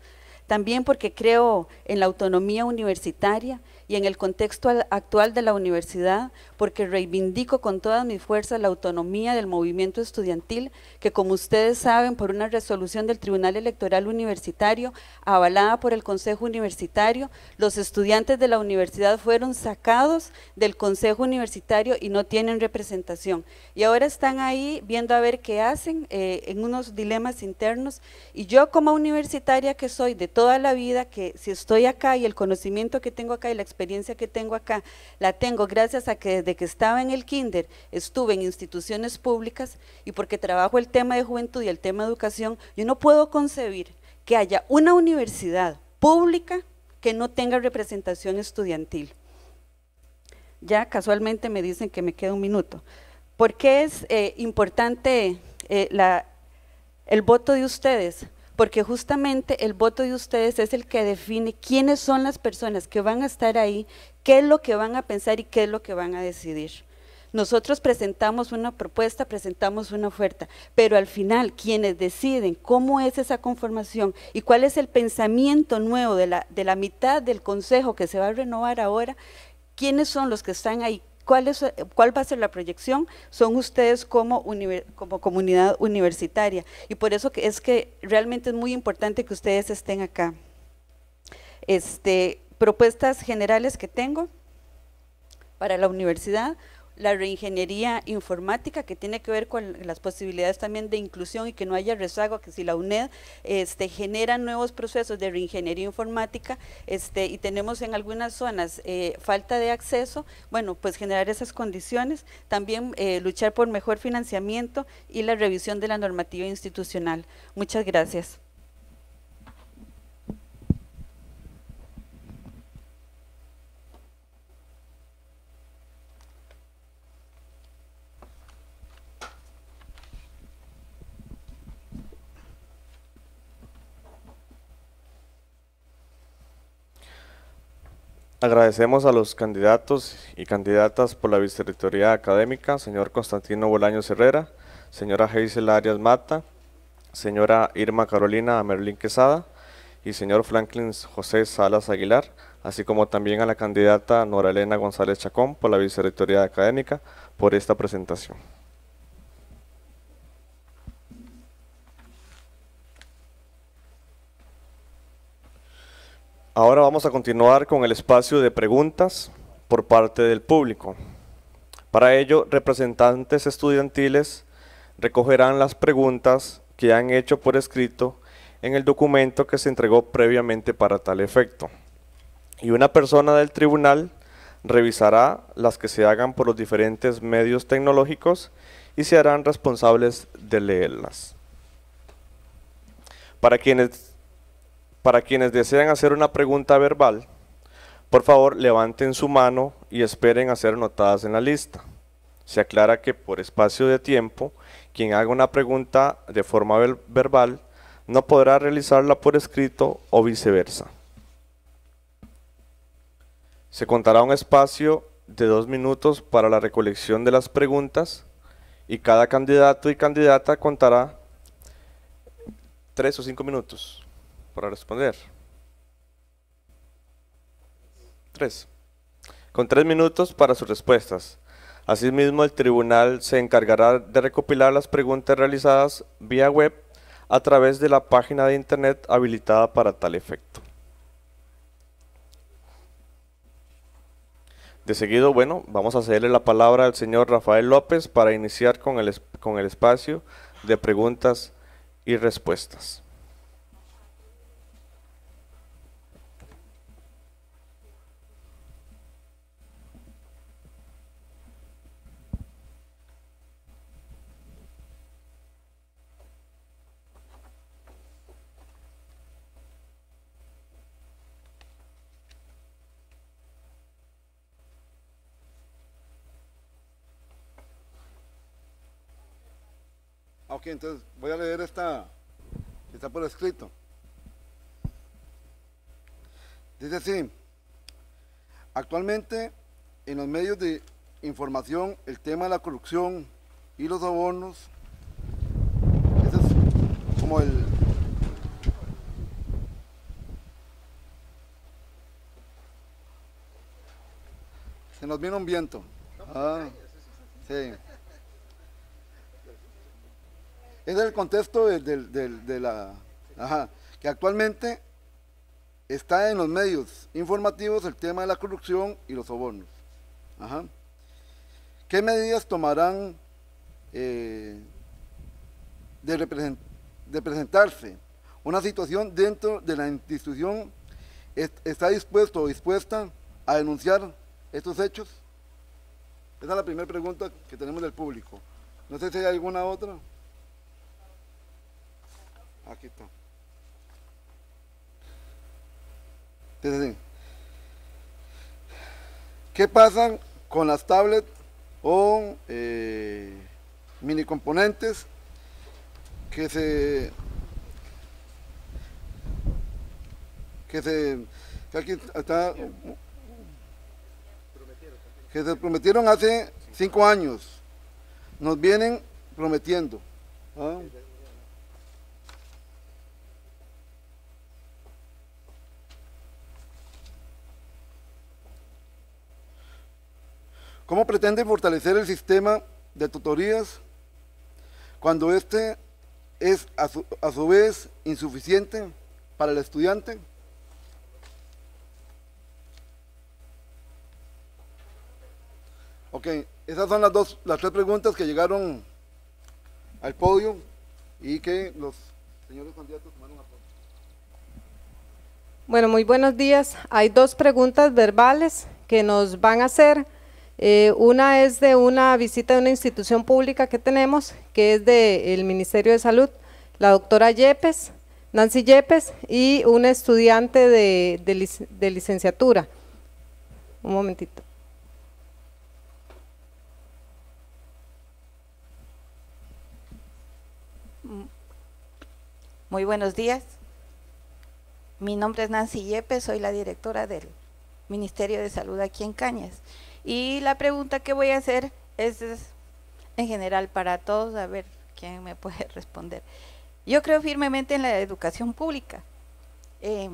también porque creo en la autonomía universitaria y en el contexto actual de la universidad, porque reivindico con todas mis fuerzas la autonomía del movimiento estudiantil, que como ustedes saben, por una resolución del Tribunal Electoral Universitario, avalada por el Consejo Universitario, los estudiantes de la universidad fueron sacados del Consejo Universitario y no tienen representación. Y ahora están ahí viendo a ver qué hacen eh, en unos dilemas internos. Y yo como universitaria que soy de toda la vida, que si estoy acá y el conocimiento que tengo acá y la experiencia, experiencia que tengo acá, la tengo gracias a que desde que estaba en el kinder estuve en instituciones públicas y porque trabajo el tema de juventud y el tema de educación, yo no puedo concebir que haya una universidad pública que no tenga representación estudiantil. Ya casualmente me dicen que me queda un minuto. ¿Por qué es eh, importante eh, la, el voto de ustedes? porque justamente el voto de ustedes es el que define quiénes son las personas que van a estar ahí, qué es lo que van a pensar y qué es lo que van a decidir. Nosotros presentamos una propuesta, presentamos una oferta, pero al final quienes deciden cómo es esa conformación y cuál es el pensamiento nuevo de la, de la mitad del consejo que se va a renovar ahora, quiénes son los que están ahí, eh, ¿Cuál, va a ser la proyección? Son ustedes como, comunidad universitaria. Y por eso es que realmente es muy importante que ustedes estén acá. Este, propuestas generales que tengo para la universidad la reingeniería informática que tiene que ver con las posibilidades también de inclusión y que no haya rezago, que si la UNED este, genera nuevos procesos de reingeniería informática este, y tenemos en algunas zonas eh, falta de acceso, bueno, pues generar esas condiciones, también eh, luchar por mejor financiamiento y la revisión de la normativa institucional. Muchas gracias. Agradecemos a los candidatos y candidatas por la vicerrectoría académica, señor Constantino Bolaños Herrera, señora Heisel Arias Mata, señora Irma Carolina Merlín Quesada y señor Franklin José Salas Aguilar, así como también a la candidata Nora Elena González Chacón por la vicerrectoría académica por esta presentación. Ahora vamos a continuar con el espacio de preguntas por parte del público. Para ello, representantes estudiantiles recogerán las preguntas que han hecho por escrito en el documento que se entregó previamente para tal efecto. Y una persona del tribunal revisará las que se hagan por los diferentes medios tecnológicos y se harán responsables de leerlas. Para quienes para quienes desean hacer una pregunta verbal, por favor levanten su mano y esperen a ser anotadas en la lista. Se aclara que por espacio de tiempo, quien haga una pregunta de forma verbal no podrá realizarla por escrito o viceversa. Se contará un espacio de dos minutos para la recolección de las preguntas y cada candidato y candidata contará tres o cinco minutos para responder? Tres. Con tres minutos para sus respuestas. Asimismo, el tribunal se encargará de recopilar las preguntas realizadas vía web a través de la página de internet habilitada para tal efecto. De seguido, bueno, vamos a cederle la palabra al señor Rafael López para iniciar con el, con el espacio de preguntas y respuestas. Ok, entonces voy a leer esta, que está por escrito. Dice así, actualmente en los medios de información el tema de la corrupción y los sobornos, ese es como el, Se nos viene un viento. Ah, sí. Ese es el contexto de, la... que actualmente está en los medios informativos el tema de la corrupción y los sobornos. ¿Qué medidas tomarán eh, de, presentarse una situación dentro de la institución? ¿Está dispuesto o dispuesta a denunciar estos hechos? Esa es la primera pregunta que tenemos del público. No sé si hay alguna otra. Aquí está. ¿Qué pasan con las tablets o eh, mini componentes que se que se que se prometieron hace cinco años nos vienen prometiendo ¿ah? ¿Cómo pretende fortalecer el sistema de tutorías cuando este es a su, vez insuficiente para el estudiante? Ok, esas son las dos, las tres preguntas que llegaron al podio y que los señores candidatos tomaron a Bueno, muy buenos días. Hay dos preguntas verbales que nos van a hacer. Eh, una es de una visita de una institución pública que tenemos, que es del Ministerio de Salud, la doctora Yepes, Nancy Yepes, y un estudiante de, de licenciatura. Un momentito. Muy buenos días. Mi nombre es Nancy Yepes, soy la directora del Ministerio de Salud aquí en Cañas. Y la pregunta que voy a hacer es, en general para todos, a ver quién me puede responder. Yo creo firmemente en la educación pública. Eh,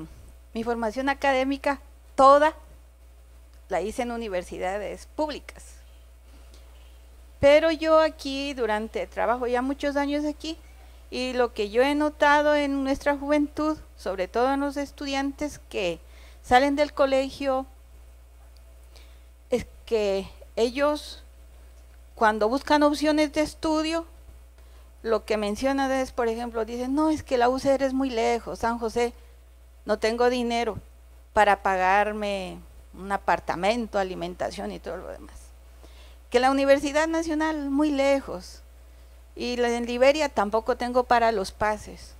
mi formación académica, toda, la hice en universidades públicas. Pero yo aquí, durante, trabajo ya muchos años aquí, y lo que yo he notado en nuestra juventud, sobre todo en los estudiantes que salen del colegio que ellos cuando buscan opciones de estudio, lo que mencionan es, por ejemplo, dicen, no, es que la UCR es muy lejos, San José, no tengo dinero para pagarme un apartamento, alimentación y todo lo demás. Que la Universidad Nacional, muy lejos, y en Liberia tampoco tengo para los pases.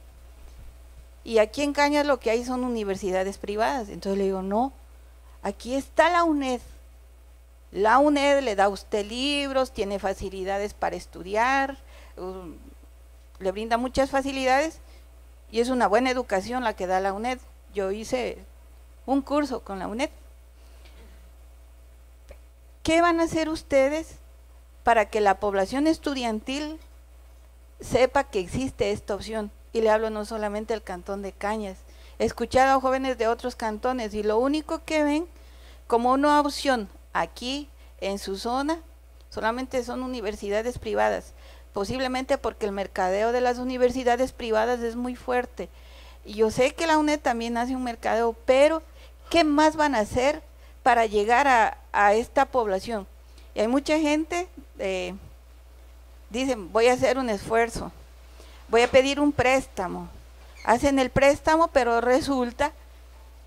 Y aquí en Cañas lo que hay son universidades privadas. Entonces le digo, no, aquí está la UNED, la UNED le da a usted libros, tiene facilidades para estudiar, um, le brinda muchas facilidades y es una buena educación la que da la UNED. Yo hice un curso con la UNED. ¿Qué van a hacer ustedes para que la población estudiantil sepa que existe esta opción? Y le hablo no solamente al cantón de Cañas, he escuchado a jóvenes de otros cantones y lo único que ven como una opción aquí en su zona solamente son universidades privadas, posiblemente porque el mercadeo de las universidades privadas es muy fuerte. Y yo sé que la UNED también hace un mercadeo, pero ¿qué más van a hacer para llegar a, esta población? Y hay mucha gente, eh, dicen, voy a hacer un esfuerzo, voy a pedir un préstamo. Hacen el préstamo, pero resulta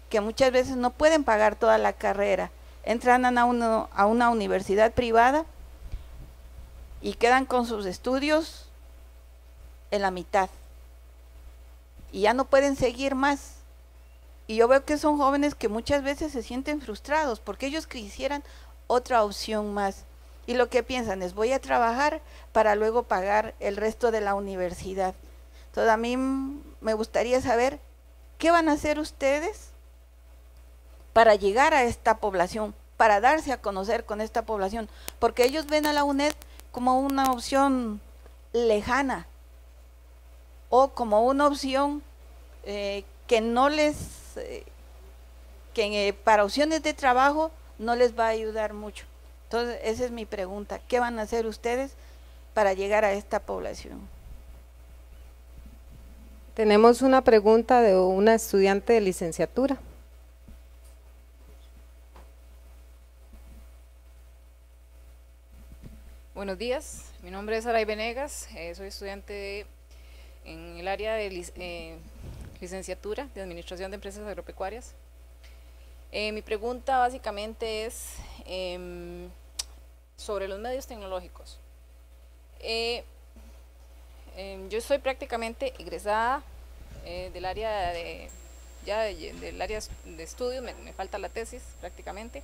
que muchas veces no pueden pagar toda la carrera entran a, a una universidad privada y quedan con sus estudios en la mitad. Y ya no pueden seguir más. Y yo veo que son jóvenes que muchas veces se sienten frustrados porque ellos quisieran otra opción más. Y lo que piensan es voy a trabajar para luego pagar el resto de la universidad. Entonces a mí me gustaría saber qué van a hacer ustedes para llegar a esta población, para darse a conocer con esta población, porque ellos ven a la UNED como una opción lejana o como una opción eh, que no les, eh, que eh, para opciones de trabajo no les va a ayudar mucho. Entonces, esa es mi pregunta. ¿Qué van a hacer ustedes para llegar a esta población? Tenemos una pregunta de una estudiante de licenciatura. Buenos días, mi nombre es Aray Venegas, eh, soy estudiante en el área de eh, licenciatura de Administración de Empresas Agropecuarias. Eh, mi pregunta básicamente es em, sobre los medios tecnológicos. Em, yo soy prácticamente egresada del área de ya del área de estudios, me, falta la tesis prácticamente.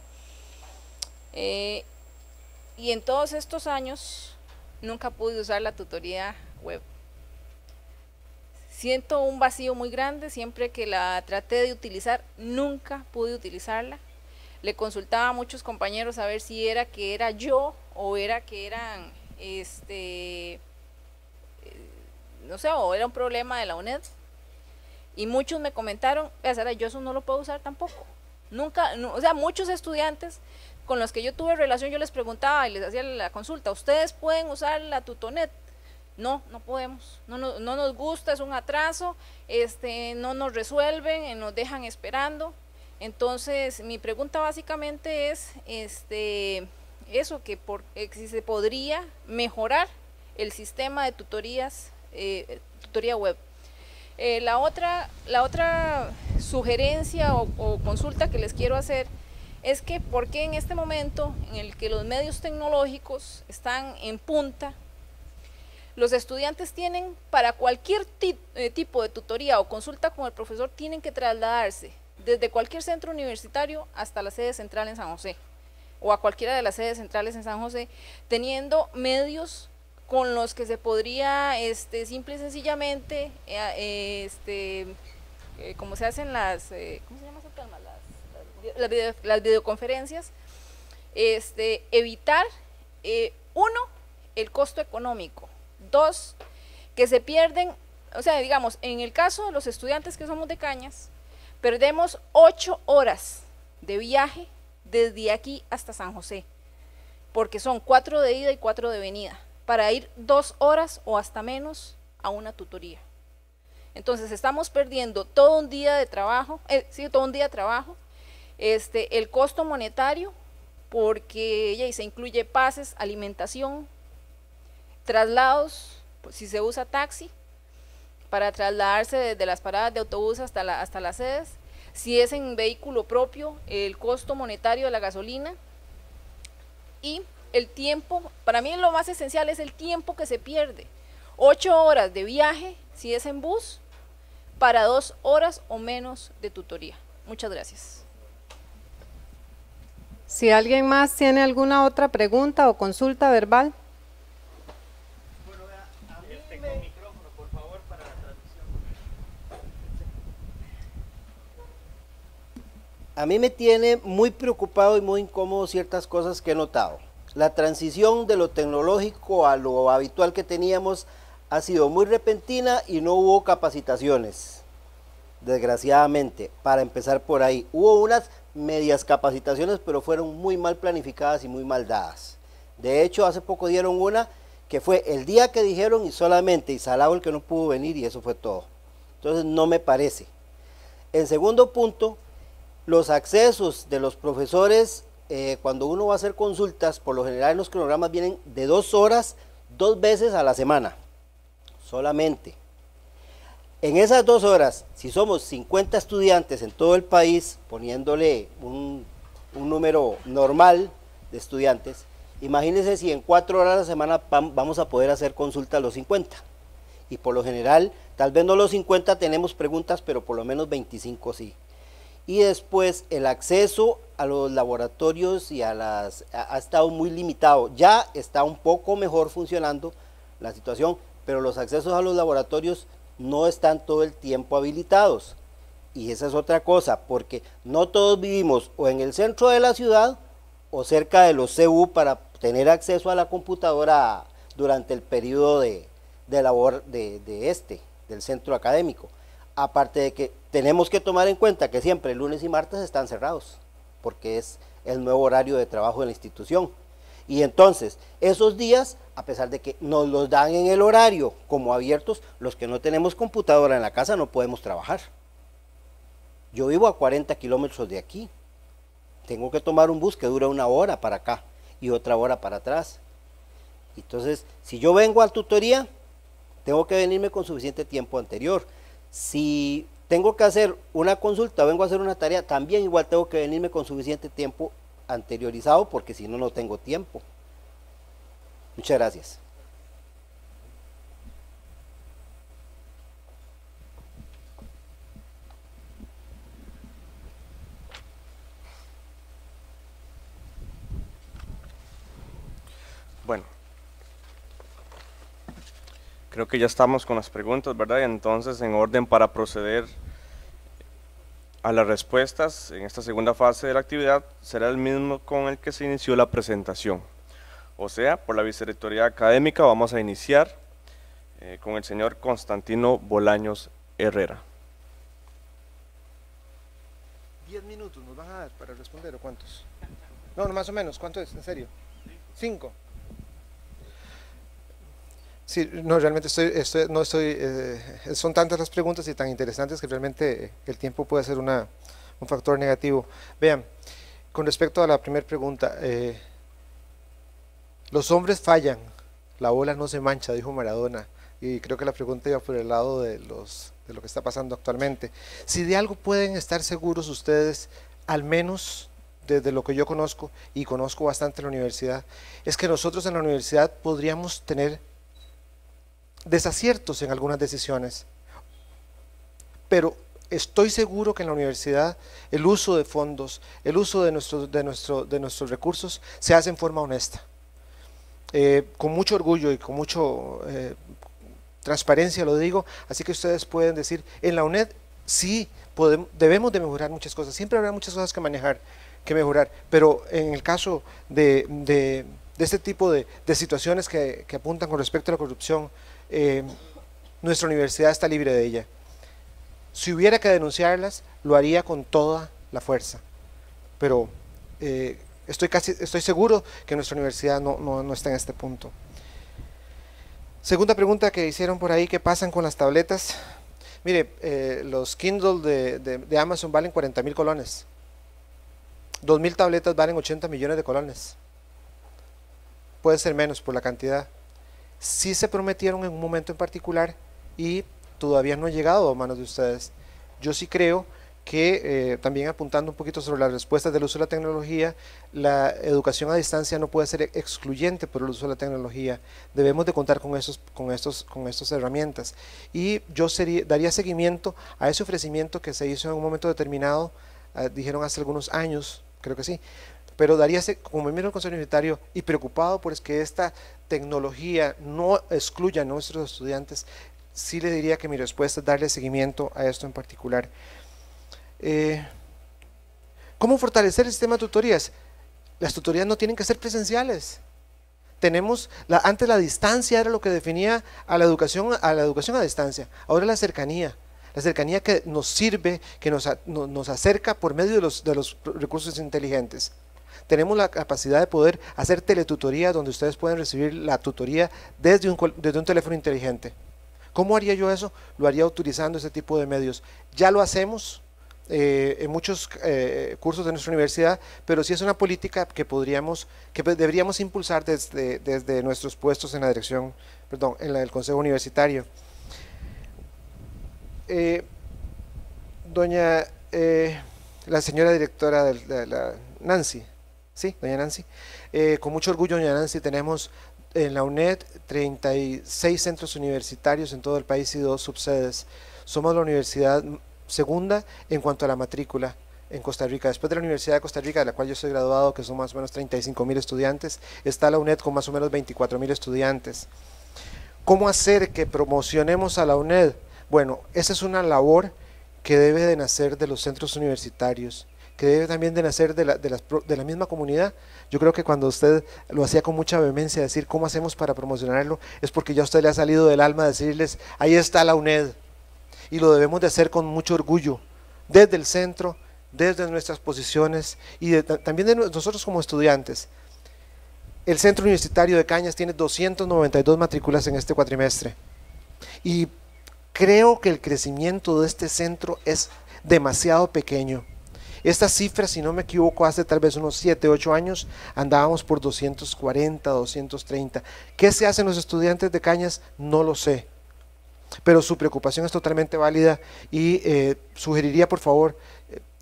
Y en todos estos años nunca pude usar la tutoría web. Siento un vacío muy grande, siempre que la traté de utilizar, nunca pude utilizarla. Le consultaba a muchos compañeros a ver si era que era yo o era que eran, este, eh, no sé, o era un problema de la UNED. Y muchos me comentaron, Sara, yo eso no lo puedo usar tampoco. Nunca, o sea, muchos estudiantes con los que yo tuve relación, yo les preguntaba y les hacía la consulta, ¿ustedes pueden usar la Tutonet? No, no podemos, no, no, nos gusta, es un atraso, este, no nos resuelven, eh, nos dejan esperando. Entonces, mi pregunta básicamente es este, eso, que por, eh, si se podría mejorar el sistema de tutorías, eh, tutoría web. la, otra, la otra sugerencia o consulta que les quiero hacer es que por qué en este momento en el que los medios tecnológicos están en punta, los estudiantes tienen para cualquier eh, tipo de tutoría o consulta con el profesor, tienen que trasladarse desde cualquier centro universitario hasta la sede central en San José o a cualquiera de las sedes centrales en San José, teniendo medios con los que se podría este, simple y sencillamente, eh, eh, este, como se hacen las, ¿cómo se llama esa calma? las, videoconferencias, este, evitar, eh, uno, el costo económico, dos, que se pierden, o sea, digamos, en el caso de los estudiantes que somos de Cañas, perdemos ocho horas de viaje desde aquí hasta San José, porque son cuatro de ida y cuatro de venida, para ir dos horas o hasta menos a una tutoría. Entonces estamos perdiendo todo un día de trabajo, eh, sí, todo un día de trabajo, este, el costo monetario, porque ella se incluye pases, alimentación, traslados, pues, si se usa taxi, para trasladarse desde las paradas de autobús hasta, hasta las sedes. Si es en vehículo propio, el costo monetario de la gasolina y el tiempo. Para mí lo más esencial es el tiempo que se pierde. Ocho horas de viaje, si es en bus, para dos horas o menos de tutoría. Muchas gracias. Si alguien más tiene alguna otra pregunta o consulta verbal. A mí me tiene muy preocupado y muy incómodo ciertas cosas que he notado. La transición de lo tecnológico a lo habitual que teníamos ha sido muy repentina y no hubo capacitaciones, desgraciadamente, para empezar por ahí. Hubo unas medias capacitaciones, pero fueron muy mal planificadas y muy mal dadas. De hecho, hace poco dieron una que fue el día que dijeron y solamente salado el que no pudo venir y eso fue todo. Entonces no me parece. En segundo punto, los accesos de los profesores, eh, cuando uno va a hacer consultas, por lo general en los cronogramas vienen de dos horas, dos veces a la semana, solamente. En esas dos horas, si somos 50 estudiantes en todo el país, poniéndole un, número normal de estudiantes, imagínense si en cuatro horas a la semana vamos a poder hacer consulta a los 50. Y por lo general, tal vez no los 50 tenemos preguntas, pero por lo menos 25 sí. Y después el acceso a los laboratorios y a las ha, estado muy limitado. Ya está un poco mejor funcionando la situación, pero los accesos a los laboratorios no están todo el tiempo habilitados. Y esa es otra cosa, porque no todos vivimos o en el centro de la ciudad o cerca de los CU para tener acceso a la computadora durante el periodo de, labor de, de este, del centro académico. Aparte de que tenemos que tomar en cuenta que siempre lunes y martes están cerrados, porque es el nuevo horario de trabajo de la institución. Y entonces, esos días, a pesar de que nos los dan en el horario como abiertos, los que no tenemos computadora en la casa no podemos trabajar. Yo vivo a 40 kilómetros de aquí. Tengo que tomar un bus que dura una hora para acá y otra hora para atrás. Entonces, si yo vengo al tutoría, tengo que venirme con suficiente tiempo anterior. Si tengo que hacer una consulta, vengo a hacer una tarea, también igual tengo que venirme con suficiente tiempo anteriorizado porque si no, no tengo tiempo. Muchas gracias. Bueno, creo que ya estamos con las preguntas, ¿verdad? entonces, en orden para proceder a las respuestas en esta segunda fase de la actividad será el mismo con el que se inició la presentación. O sea, por la Vicerrectoría Académica vamos a iniciar eh, con el señor Constantino Bolaños Herrera. Diez minutos nos van a dar para responder o cuántos. No, no más o menos, ¿cuánto es? ¿En serio? Cinco. Sí, no, realmente estoy, no estoy, eh, son tantas las preguntas y tan interesantes que realmente el tiempo puede ser un factor negativo. Vean, con respecto a la primera pregunta, eh, los hombres fallan, la bola no se mancha, dijo Maradona, y creo que la pregunta iba por el lado de, los, de lo que está pasando actualmente. Si de algo pueden estar seguros ustedes, al menos desde lo que yo conozco y conozco bastante la universidad, es que nosotros en la universidad podríamos tener desaciertos en algunas decisiones, pero estoy seguro que en la universidad el uso de fondos, el uso de, nuestro, de, nuestro, de nuestros recursos se hace en forma honesta, eh, con mucho orgullo y con mucha eh, transparencia lo digo, así que ustedes pueden decir, en la UNED sí podemos, debemos de mejorar muchas cosas, siempre habrá muchas cosas que manejar, que mejorar, pero en el caso de de este tipo de, situaciones que, apuntan con respecto a la corrupción, eh, nuestra universidad está libre de ella. Si hubiera que denunciarlas, lo haría con toda la fuerza. Pero eh, estoy, casi, estoy seguro que nuestra universidad no, está en este punto. Segunda pregunta que hicieron por ahí, ¿qué pasan con las tabletas? Mire, eh, los Kindle de, Amazon valen 40 mil colones. mil tabletas valen 80 millones de colones puede ser menos por la cantidad. Si se prometieron en un momento en particular y todavía no ha llegado a manos de ustedes, yo sí creo que eh, también apuntando un poquito sobre las respuestas del uso de la tecnología, la educación a distancia no puede ser e-, excluyente por el uso de la tecnología. Debemos de contar con esos, con estos, con estas herramientas. Y yo sería, daría seguimiento a ese ofrecimiento que se hizo en un momento determinado, ah, dijeron hace algunos años, creo que sí, pero daría como miembro del Consejo Universitario y preocupado por pues, que esta tecnología no excluya a nuestros estudiantes, sí le diría que mi respuesta es darle seguimiento a esto en particular. Eh, ¿Cómo fortalecer el sistema de tutorías? Las tutorías no tienen que ser presenciales. Tenemos antes la distancia era lo que definía a la educación a la educación a distancia. Ahora la cercanía, la cercanía que nos sirve, que nos, nos acerca por medio de los, de los recursos inteligentes. Tenemos la capacidad de poder hacer teletutoría donde ustedes pueden recibir la tutoría desde un, desde un teléfono inteligente. ¿Cómo haría yo eso? Lo haría utilizando ese tipo de medios. Ya lo hacemos, eh, en muchos eh, cursos de nuestra universidad, pero sí es una política que podríamos, que pues deberíamos impulsar desde, desde nuestros puestos en la dirección, perdón, en la del Consejo Universitario. Eh, doña, la señora directora de la Nancy, Sí, doña Nancy. Eh, con mucho orgullo, doña Nancy, tenemos en la UNED 36 centros universitarios en todo el país y dos subsedes. Somos la universidad segunda en cuanto a la matrícula en Costa Rica. Después de la Universidad de Costa Rica, de la cual yo soy graduado, que son más o menos 35 mil estudiantes, está la UNED con más o menos 24 mil estudiantes. ¿Cómo hacer que promocionemos a la UNED? Bueno, esa es una labor que debe de nacer de los centros universitarios que debe también de nacer de la, la misma comunidad. Yo creo que cuando usted lo hacía con mucha vehemencia, decir cómo hacemos para promocionarlo, es porque ya a usted le ha salido del alma decirles, ahí está la UNED. Y lo debemos de hacer con mucho orgullo, desde el centro, desde nuestras posiciones y también de nosotros como estudiantes. El Centro Universitario de Cañas tiene 292 matrículas en este cuatrimestre. Y creo que el crecimiento de este centro es demasiado pequeño. Esta cifra, si no me equivoco, hace tal vez unos 7, 8 años andábamos por 240, 230. ¿Qué se hacen los estudiantes de Cañas? No lo sé. Pero su preocupación es totalmente válida y eh, sugeriría, por favor,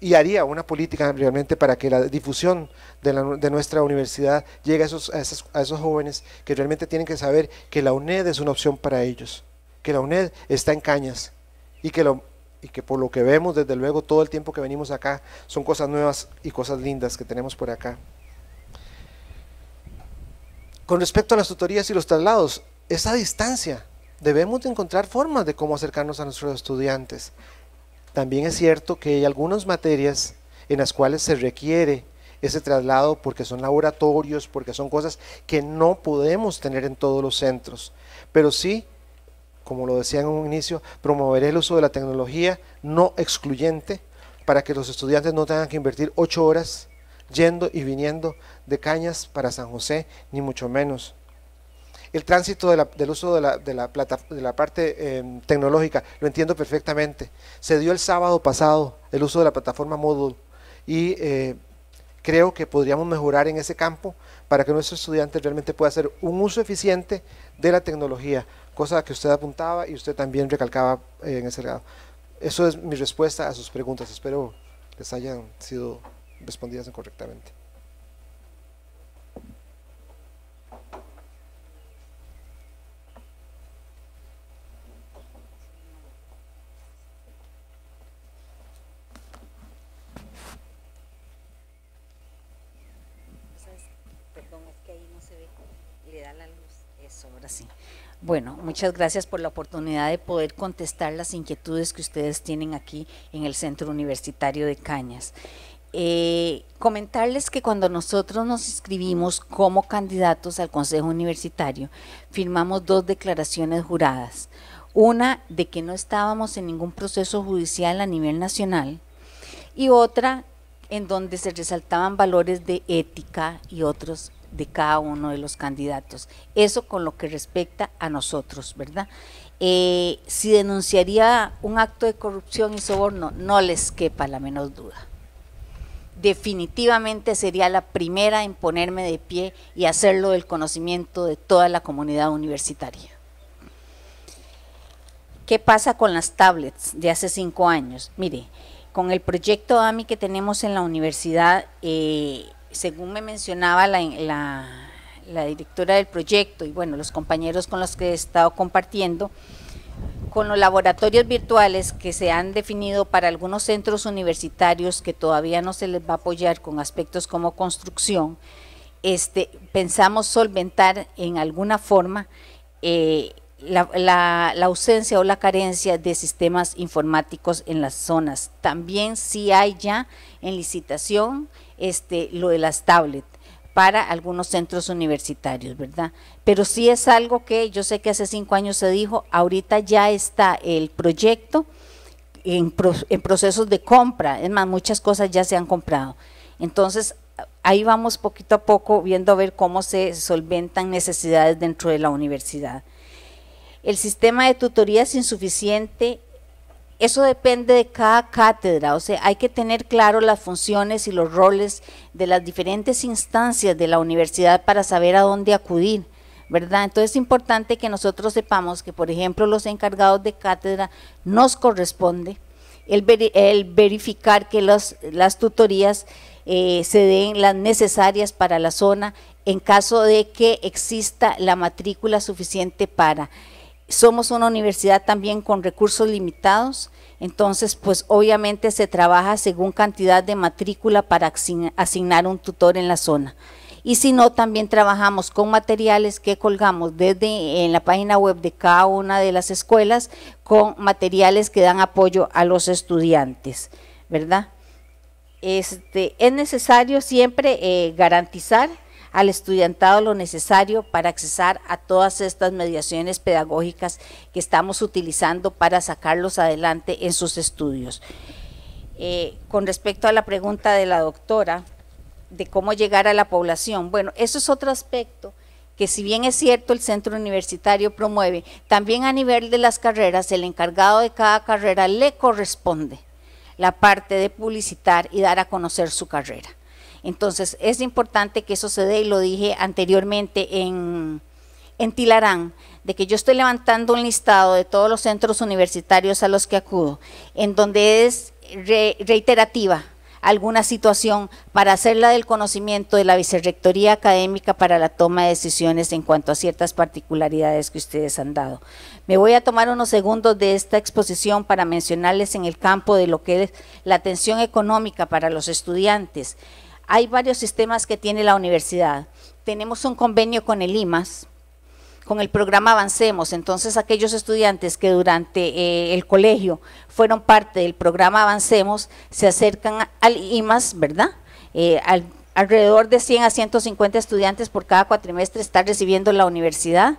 y haría una política realmente para que la difusión de, nuestra universidad llegue a esos, a esos jóvenes que realmente tienen que saber que la UNED es una opción para ellos, que la UNED está en Cañas y que lo y que por lo que vemos, desde luego, todo el tiempo que venimos acá, son cosas nuevas y cosas lindas que tenemos por acá. Con respecto a las tutorías y los traslados, esa distancia, debemos encontrar formas de cómo acercarnos a nuestros estudiantes. También es cierto que hay algunas materias en las cuales se requiere ese traslado porque son laboratorios, porque son cosas que no podemos tener en todos los centros. Pero sí como lo decía en un inicio, promover el uso de la tecnología no excluyente para que los estudiantes no tengan que invertir ocho horas yendo y viniendo de Cañas para San José, ni mucho menos. El tránsito del uso de la, de la parte em, tecnológica lo entiendo perfectamente. Se dio el sábado pasado el uso de la plataforma Módulo y eh, creo que podríamos mejorar en ese campo para que nuestro estudiante realmente pueda hacer un uso eficiente de la tecnología cosa que usted apuntaba y usted también recalcaba eh, en ese lado. Eso es mi respuesta a sus preguntas. Espero les hayan sido respondidas correctamente. Perdón, es que ahí no se ve. Le da la luz. Eso, ahora sí. Bueno, muchas gracias por la oportunidad de poder contestar las inquietudes que ustedes tienen aquí en el Centro Universitario de Cañas. Eh, comentarles que cuando nosotros nos inscribimos como candidatos al Consejo Universitario, firmamos dos declaraciones juradas. Una de que no estábamos en ningún proceso judicial a nivel nacional y otra en donde se resaltaban valores de ética y otros de cada uno de los candidatos. Eso con lo que respecta a nosotros, ¿verdad? Eh, si denunciaría un acto de corrupción y soborno, no les quepa la menor duda. Definitivamente sería la primera en ponerme de pie y hacerlo del conocimiento de toda la comunidad universitaria. ¿Qué pasa con las tablets de hace cinco años? Mire, con el proyecto AMI que tenemos en la universidad, eh, según me mencionaba la, directora del proyecto y bueno, los compañeros con los que he estado compartiendo, con los laboratorios virtuales que se han definido para algunos centros universitarios que todavía no se les va a apoyar con aspectos como construcción, este, pensamos solventar en alguna forma eh, la, ausencia o la carencia de sistemas informáticos en las zonas. También si hay ya en licitación este, lo de las tablets para algunos centros universitarios, ¿verdad? Pero sí es algo que yo sé que hace cinco años se dijo, ahorita ya está el proyecto en, en procesos de compra, es más, muchas cosas ya se han comprado. Entonces, ahí vamos poquito a poco viendo a ver cómo se solventan necesidades dentro de la universidad. El sistema de tutoría es insuficiente eso depende de cada cátedra, o sea, hay que tener claro las funciones y los roles de las diferentes instancias de la universidad para saber a dónde acudir, ¿verdad? Entonces es importante que nosotros sepamos que, por ejemplo, los encargados de cátedra nos corresponde el, verificar que las tutorías eh, se den las necesarias para la zona en caso de que exista la matrícula suficiente para somos una universidad también con recursos limitados, entonces pues obviamente se trabaja según cantidad de matrícula para asignar un tutor en la zona y si no también trabajamos con materiales que colgamos desde en la página web de cada una de las escuelas con materiales que dan apoyo a los estudiantes, ¿verdad? Este, es necesario siempre eh, garantizar al estudiantado lo necesario para accesar a todas estas mediaciones pedagógicas que estamos utilizando para sacarlos adelante en sus estudios. Eh, con respecto a la pregunta de la doctora de cómo llegar a la población, bueno, eso es otro aspecto que si bien es cierto el centro universitario promueve, también a nivel de las carreras, el encargado de cada carrera le corresponde la parte de publicitar y dar a conocer su carrera. Entonces, es importante que eso se dé, y lo dije anteriormente en, Tilarán, de que yo estoy levantando un listado de todos los centros universitarios a los que acudo, en donde es reiterativa alguna situación para hacerla del conocimiento de la Vicerrectoría Académica para la toma de decisiones en cuanto a ciertas particularidades que ustedes han dado. Me voy a tomar unos segundos de esta exposición para mencionarles en el campo de lo que es la atención económica para los estudiantes, hay varios sistemas que tiene la universidad. Tenemos un convenio con el IMAS, con el programa Avancemos. Entonces, aquellos estudiantes que durante eh, el colegio fueron parte del programa Avancemos se acercan al IMAS, ¿verdad? Eh, alrededor de 100 a 150 estudiantes por cada cuatrimestre están recibiendo la universidad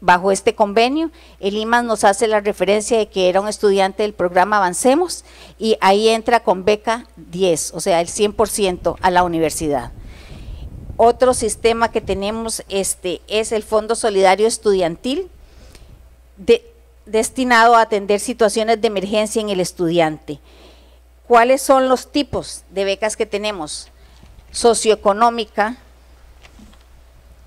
bajo este convenio. El IMAS nos hace la referencia de que era un estudiante del programa Avancemos y ahí entra con beca 10, o sea, el 100% a la universidad. Otro sistema que tenemos este, es el Fondo Solidario Estudiantil, destinado a atender situaciones de emergencia en el estudiante. ¿Cuáles son los tipos de becas que tenemos? Socioeconómica,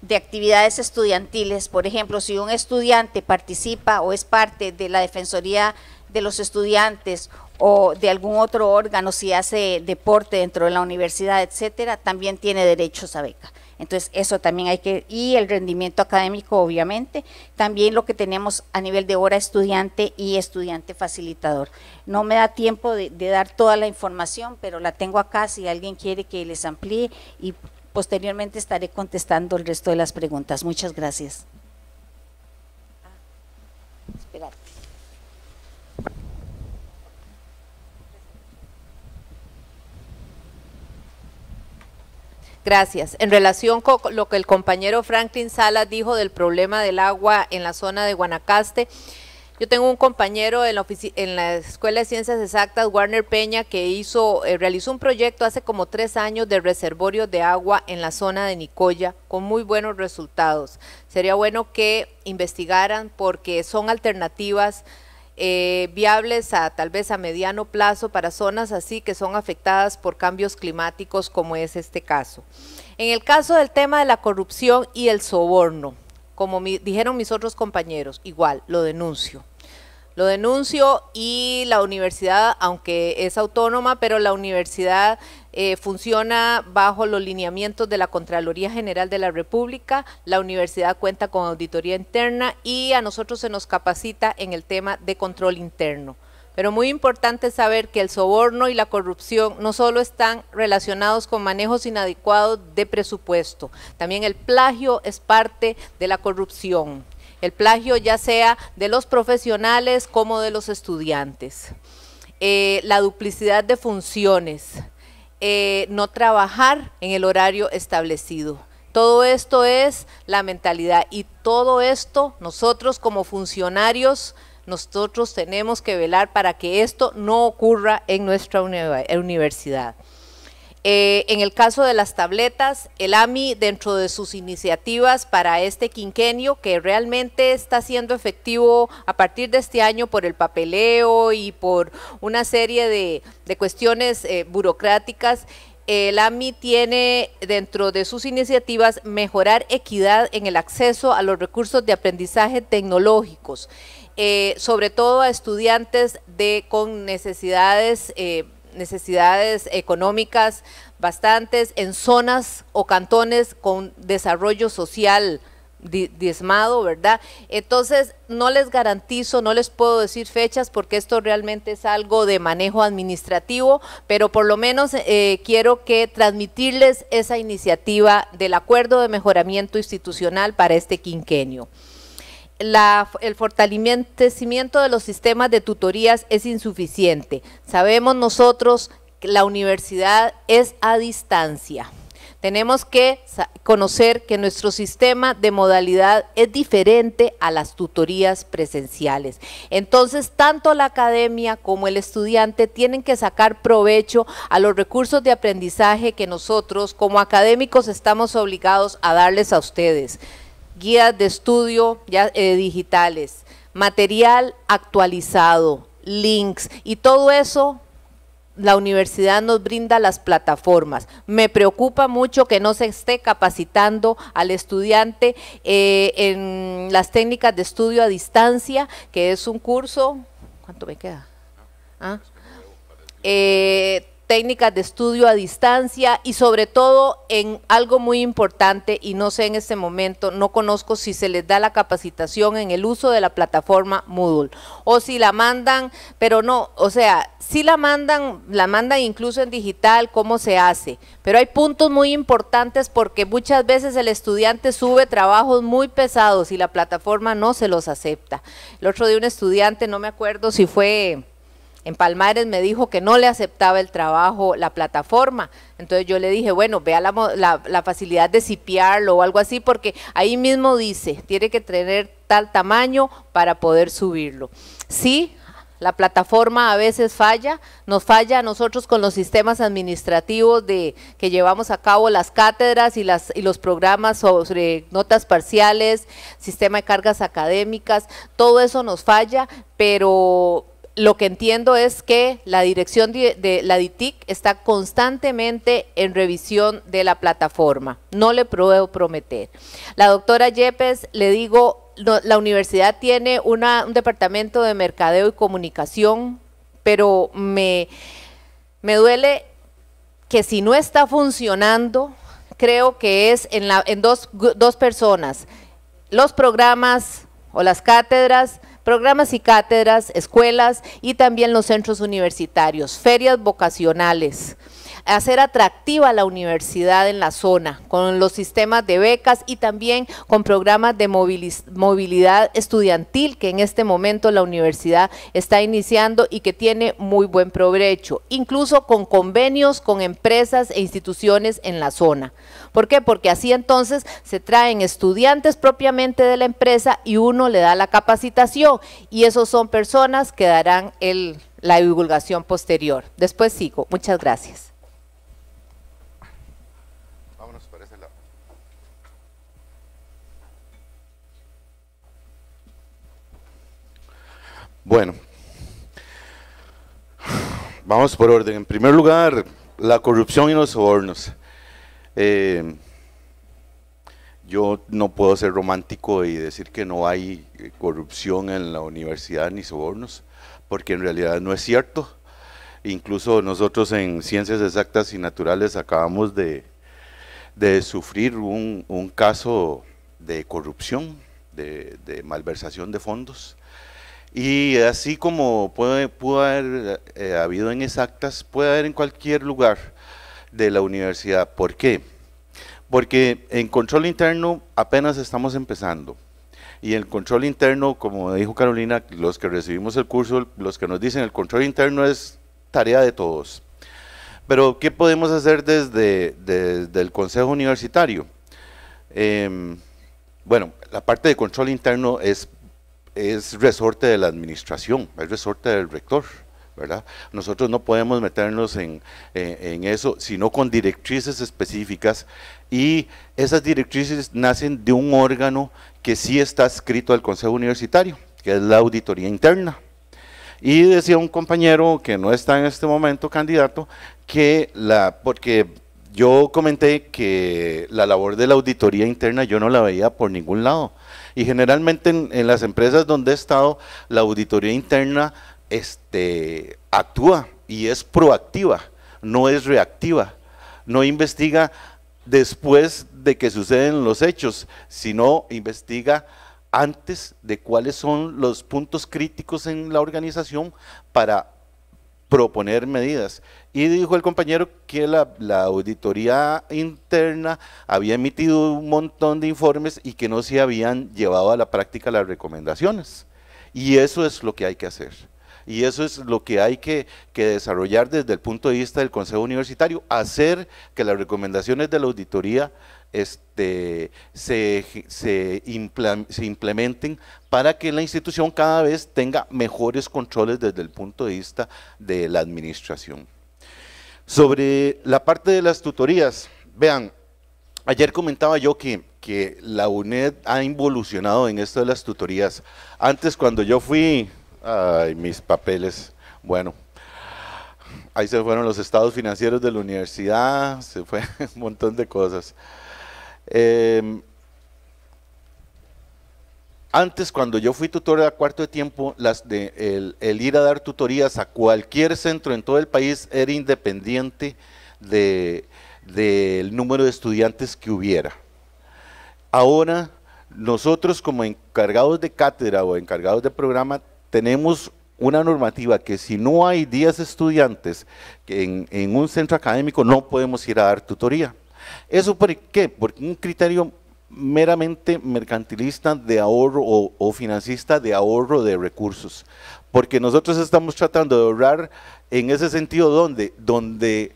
de actividades estudiantiles. Por ejemplo, si un estudiante participa o es parte de la Defensoría de los Estudiantes o de algún otro órgano, si hace deporte dentro de la universidad, etcétera, también tiene derechos a beca. Entonces, eso también hay que, y el rendimiento académico, obviamente, también lo que tenemos a nivel de hora estudiante y estudiante facilitador. No me da tiempo de, dar toda la información, pero la tengo acá si alguien quiere que les amplíe y Posteriormente estaré contestando el resto de las preguntas. Muchas gracias. Gracias. En relación con lo que el compañero Franklin Sala dijo del problema del agua en la zona de Guanacaste, yo tengo un compañero en la, Escuela de Ciencias Exactas, Warner Peña, que hizo, eh, realizó un proyecto hace como tres años de reservorio de agua en la zona de Nicoya, con muy buenos resultados. Sería bueno que investigaran porque son alternativas eh, viables a tal vez a mediano plazo para zonas así que son afectadas por cambios climáticos como es este caso. En el caso del tema de la corrupción y el soborno, como dijeron mis otros compañeros, igual, lo denuncio. Lo denuncio y la universidad, aunque es autónoma, pero la universidad eh, funciona bajo los lineamientos de la Contraloría General de la República, la universidad cuenta con auditoría interna y a nosotros se nos capacita en el tema de control interno. Pero muy importante saber que el soborno y la corrupción no solo están relacionados con manejos inadecuados de presupuesto, también el plagio es parte de la corrupción el plagio ya sea de los profesionales como de los estudiantes. Eh, la duplicidad de funciones, eh, no trabajar en el horario establecido. Todo esto es la mentalidad y todo esto nosotros como funcionarios, nosotros tenemos que velar para que esto no ocurra en nuestra universidad. Eh, en el caso de las tabletas, el AMI, dentro de sus iniciativas para este quinquenio, que realmente está siendo efectivo a partir de este año por el papeleo y por una serie de, cuestiones eh, burocráticas, el AMI tiene dentro de sus iniciativas mejorar equidad en el acceso a los recursos de aprendizaje tecnológicos, eh, sobre todo a estudiantes de, con necesidades necesidades económicas bastantes, en zonas o cantones con desarrollo social diezmado, ¿verdad? Entonces, no les garantizo, no les puedo decir fechas porque esto realmente es algo de manejo administrativo, pero por lo menos eh, quiero que transmitirles esa iniciativa del acuerdo de mejoramiento institucional para este quinquenio el fortalecimiento de los sistemas de tutorías es insuficiente. Sabemos nosotros que la universidad es a distancia. Tenemos que conocer que nuestro sistema de modalidad es diferente a las tutorías presenciales. Entonces, tanto la academia como el estudiante tienen que sacar provecho a los recursos de aprendizaje que nosotros como académicos estamos obligados a darles a ustedes guías de estudio eh, digitales, material actualizado, links y todo eso la universidad nos brinda las plataformas. Me preocupa mucho que no se esté capacitando al estudiante eh, en las técnicas de estudio a distancia, que es un curso, ¿cuánto me queda? ¿Ah? Eh, técnicas de estudio a distancia y sobre todo en algo muy importante y no sé en este momento, no conozco si se les da la capacitación en el uso de la plataforma Moodle o si la mandan, pero no, o sea, si la mandan, la mandan incluso en digital, cómo se hace, pero hay puntos muy importantes porque muchas veces el estudiante sube trabajos muy pesados y la plataforma no se los acepta. El otro día un estudiante, no me acuerdo si fue en Palmares me dijo que no le aceptaba el trabajo, la plataforma. Entonces yo le dije, bueno, vea la, facilidad de cipiarlo o algo así, porque ahí mismo dice, tiene que tener tal tamaño para poder subirlo. Sí, la plataforma a veces falla, nos falla a nosotros con los sistemas administrativos de que llevamos a cabo las cátedras y, las, y los programas sobre notas parciales, sistema de cargas académicas, todo eso nos falla, pero lo que entiendo es que la dirección de, la DITIC está constantemente en revisión de la plataforma. No le puedo prometer. La doctora Yepes, le digo, la universidad tiene un departamento de mercadeo y comunicación, pero me, me duele que si no está funcionando, creo que es en, la, en dos, dos personas, los programas o las cátedras, programas y cátedras, escuelas y también los centros universitarios, ferias vocacionales hacer atractiva la universidad en la zona, con los sistemas de becas y también con programas de movilidad estudiantil que en este momento la universidad está iniciando y que tiene muy buen provecho, incluso con convenios con empresas e instituciones en la zona. ¿Por qué? Porque así entonces se traen estudiantes propiamente de la empresa y uno le da la capacitación y esos son personas que darán la divulgación posterior. Después sigo. Muchas gracias. Bueno, vamos por orden. En primer lugar, la corrupción y los sobornos. Eh, yo no puedo ser romántico y decir que no hay eh, corrupción en la universidad ni sobornos, porque en realidad no es cierto. Incluso nosotros en Ciencias Exactas y Naturales acabamos de, sufrir un, caso de corrupción, de malversación de fondos, y así como puede, pudo haber eh, eh, habido en exactas, puede haber en cualquier lugar de la universidad. ¿Por qué? Porque en control interno apenas estamos empezando. Y el control interno, como dijo Carolina, los que recibimos el curso, los que nos dicen el control interno es tarea de todos. Pero, ¿qué podemos hacer desde, desde el Consejo Universitario? Em, bueno, la parte de control interno es es resorte de la administración, es resorte del rector. ¿verdad? Nosotros no podemos meternos en, en, eso, sino con directrices específicas y esas directrices nacen de un órgano que sí está escrito al Consejo Universitario, que es la auditoría interna. Y decía un compañero que no está en este momento candidato, que la, porque yo comenté que la labor de la auditoría interna yo no la veía por ningún lado. Y generalmente en, las empresas donde he estado, la auditoría interna este, actúa y es proactiva, no es reactiva, no investiga después de que suceden los hechos, sino investiga antes de cuáles son los puntos críticos en la organización para proponer medidas. Y dijo el compañero que la, auditoría interna había emitido un montón de informes y que no se habían llevado a la práctica las recomendaciones. Y eso es lo que hay que hacer. Y eso es lo que hay que, que desarrollar desde el punto de vista del Consejo Universitario, hacer que las recomendaciones de la auditoría este, se, implementen para que la institución cada vez tenga mejores controles desde el punto de vista de la administración. Sobre la parte de las tutorías, vean, ayer comentaba yo que, que la UNED ha involucionado en esto de las tutorías. Antes cuando yo fui, mis papeles, bueno, ahí se fueron los estados financieros de la universidad, se fue un montón de cosas. Em, antes, cuando yo fui tutor a cuarto de tiempo, las de, el, ir a dar tutorías a cualquier centro en todo el país era independiente del número de estudiantes que hubiera. Ahora, nosotros como encargados de cátedra o encargados de programa, tenemos una normativa que si no hay 10 estudiantes en un centro académico, no podemos ir a dar tutoría. ¿Eso por qué? Porque un criterio meramente mercantilista de ahorro o, financista de ahorro de recursos. Porque nosotros estamos tratando de ahorrar en ese sentido donde, donde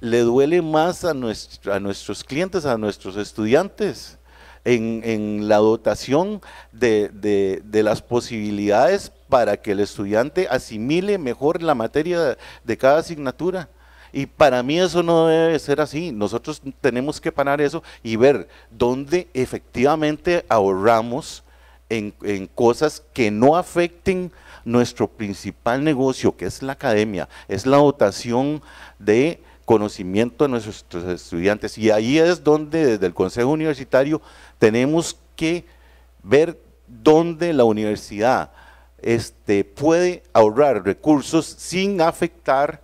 le duele más a, a nuestros clientes, a nuestros estudiantes. En, la dotación de, las posibilidades para que el estudiante asimile mejor la materia de cada asignatura. Y para mí eso no debe ser así. Nosotros tenemos que parar eso y ver dónde efectivamente ahorramos en, cosas que no afecten nuestro principal negocio, que es la academia, es la dotación de conocimiento de nuestros estudiantes. Y ahí es donde desde el Consejo Universitario tenemos que ver dónde la universidad este, puede ahorrar recursos sin afectar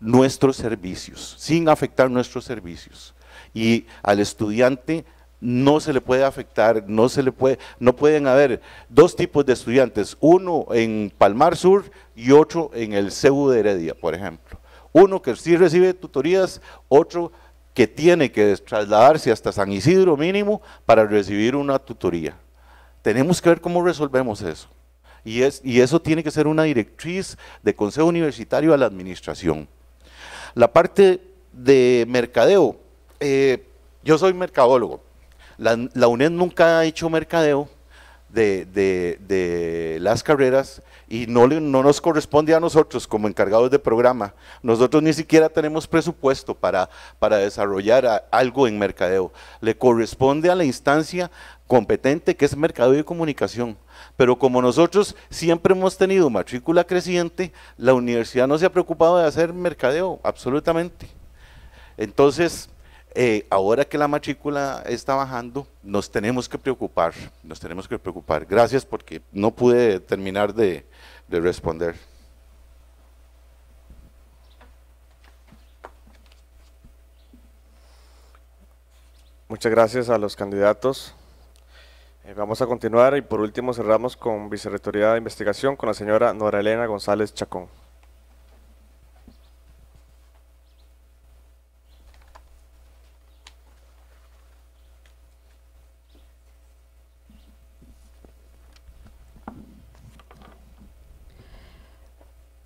nuestros servicios, sin afectar nuestros servicios. Y al estudiante no se le puede afectar, no se le puede, no pueden haber dos tipos de estudiantes, uno en Palmar Sur y otro en el CEU de Heredia, por ejemplo. Uno que sí recibe tutorías, otro que tiene que trasladarse hasta San Isidro mínimo para recibir una tutoría. Tenemos que ver cómo resolvemos eso. Y, es, y eso tiene que ser una directriz de Consejo Universitario a la Administración. La parte de mercadeo, eh, yo soy mercadólogo. La, UNED nunca ha hecho mercadeo de, las carreras y no, no, nos corresponde a nosotros como encargados de programa. Nosotros ni siquiera tenemos presupuesto para, para desarrollar algo en mercadeo. Le corresponde a la instancia competente que es mercadeo y comunicación. Pero como nosotros siempre hemos tenido matrícula creciente, la universidad no se ha preocupado de hacer mercadeo, absolutamente. Entonces, eh, ahora que la matrícula está bajando, nos tenemos que preocupar, nos tenemos que preocupar. Gracias porque no pude terminar de responder. Muchas gracias a los candidatos. Eh, vamos a continuar y por último cerramos con Vicerrectoría de Investigación con la señora Nora Elena González Chacón.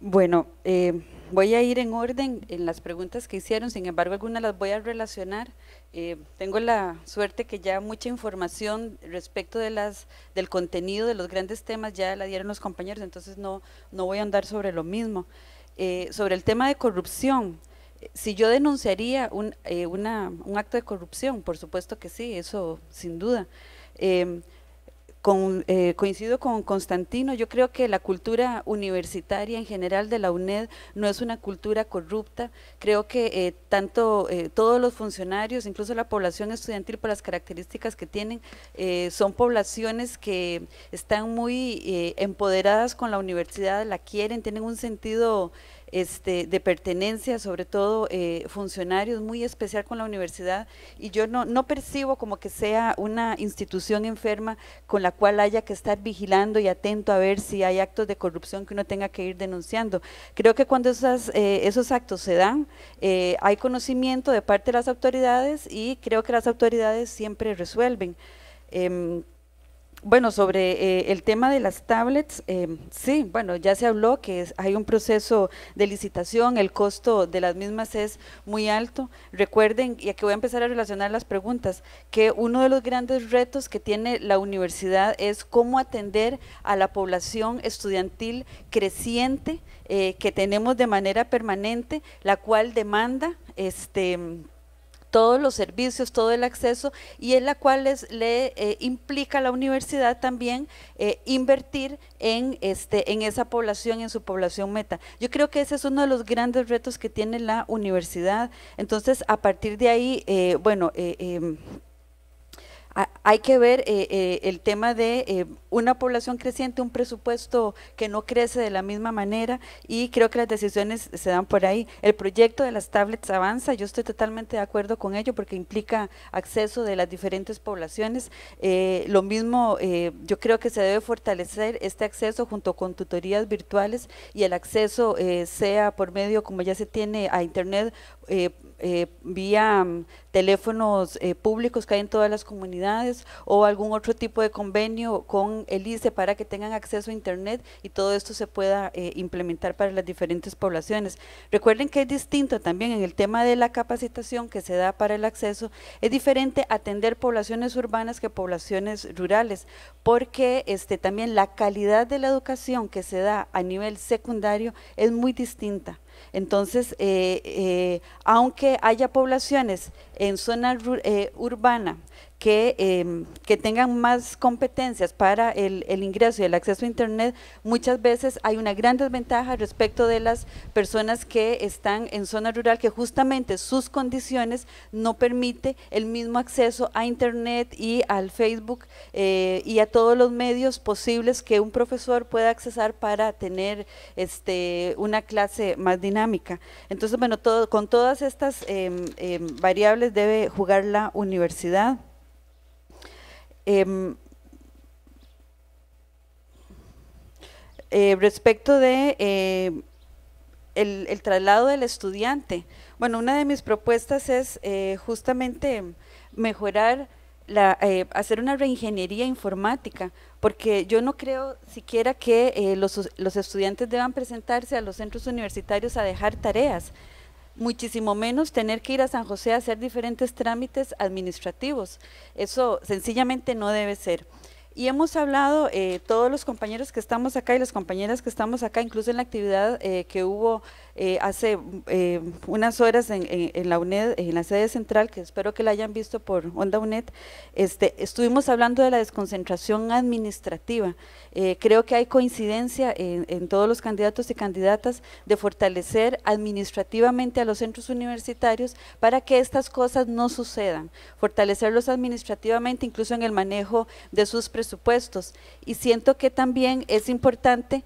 Bueno, eh, voy a ir en orden en las preguntas que hicieron, sin embargo algunas las voy a relacionar. Eh, tengo la suerte que ya mucha información respecto de las, del contenido de los grandes temas ya la dieron los compañeros, entonces no, no voy a andar sobre lo mismo. Eh, sobre el tema de corrupción, si yo denunciaría un, eh, un, acto de corrupción, por supuesto que sí, eso sin duda. Eh, coincido con Constantino, yo creo que la cultura universitaria en general de la UNED no es una cultura corrupta, creo que eh, tanto eh, todos los funcionarios, incluso la población estudiantil por las características que tienen, son poblaciones que están muy empoderadas con la universidad, la quieren, tienen un sentido este, de pertenencia, sobre todo eh, funcionarios, muy especial con la universidad, y yo no, no percibo como que sea una institución enferma con la cual haya que estar vigilando y atento a ver si hay actos de corrupción que uno tenga que ir denunciando. Creo que cuando esas, eh, esos actos se dan, eh, hay conocimiento de parte de las autoridades y creo que las autoridades siempre resuelven. Em, bueno, sobre eh, el tema de las tablets, em, sí, bueno, ya se habló que hay un proceso de licitación, el costo de las mismas es muy alto. Recuerden, y aquí voy a empezar a relacionar las preguntas, que uno de los grandes retos que tiene la universidad es cómo atender a la población estudiantil creciente eh, que tenemos de manera permanente, la cual demanda este todos los servicios, todo el acceso y en la cual le eh, implica a la universidad también eh, invertir en, este, en esa población, en su población meta. Yo creo que ese es uno de los grandes retos que tiene la universidad. Entonces, a partir de ahí, eh, bueno, em, hay que ver eh, eh, el tema de eh, una población creciente, un presupuesto que no crece de la misma manera y creo que las decisiones se dan por ahí. El proyecto de las tablets avanza, yo estoy totalmente de acuerdo con ello porque implica acceso de las diferentes poblaciones. lo mismo, yo creo que se debe fortalecer este acceso junto con tutorías virtuales y el acceso sea por medio, como ya se tiene, a Internet eh, vía mm, teléfonos eh, públicos que hay en todas las comunidades o algún otro tipo de convenio con el ICE para que tengan acceso a Internet y todo esto se pueda eh, implementar para las diferentes poblaciones. Recuerden que es distinto también en el tema de la capacitación que se da para el acceso, es diferente atender poblaciones urbanas que poblaciones rurales, porque este, también la calidad de la educación que se da a nivel secundario es muy distinta. Entonces, eh, eh, aunque haya poblaciones en zona eh, urbana Em, que, tengan más competencias para el, ingreso y el acceso a Internet, muchas veces hay una gran desventaja respecto de las personas que están en zona rural, que justamente sus condiciones no permite el mismo acceso a Internet y al Facebook eh, y a todos los medios posibles que un profesor pueda accesar para tener este, una clase más dinámica. Entonces, bueno, con todas estas em, em, variables debe jugar la universidad. Em, eh, respecto de eh, el, traslado del estudiante, bueno, una de mis propuestas es eh, justamente mejorar la, hacer una reingeniería informática, porque yo no creo siquiera que los, los, estudiantes deban presentarse a los centros universitarios a dejar tareas muchísimo menos tener que ir a San José a hacer diferentes trámites administrativos. Eso sencillamente no debe ser. Y hemos hablado, eh, todos los compañeros que estamos acá y las compañeras que estamos acá, incluso en la actividad eh, que hubo eh, hace eh, unas horas en, la UNED, en la sede central, que espero que la hayan visto por Onda UNED, este, estuvimos hablando de la desconcentración administrativa. Eh, creo que hay coincidencia en, en, todos los candidatos y candidatas de fortalecer administrativamente a los centros universitarios para que estas cosas no sucedan, fortalecerlos administrativamente incluso en el manejo de sus presupuestos. Y siento que también es importante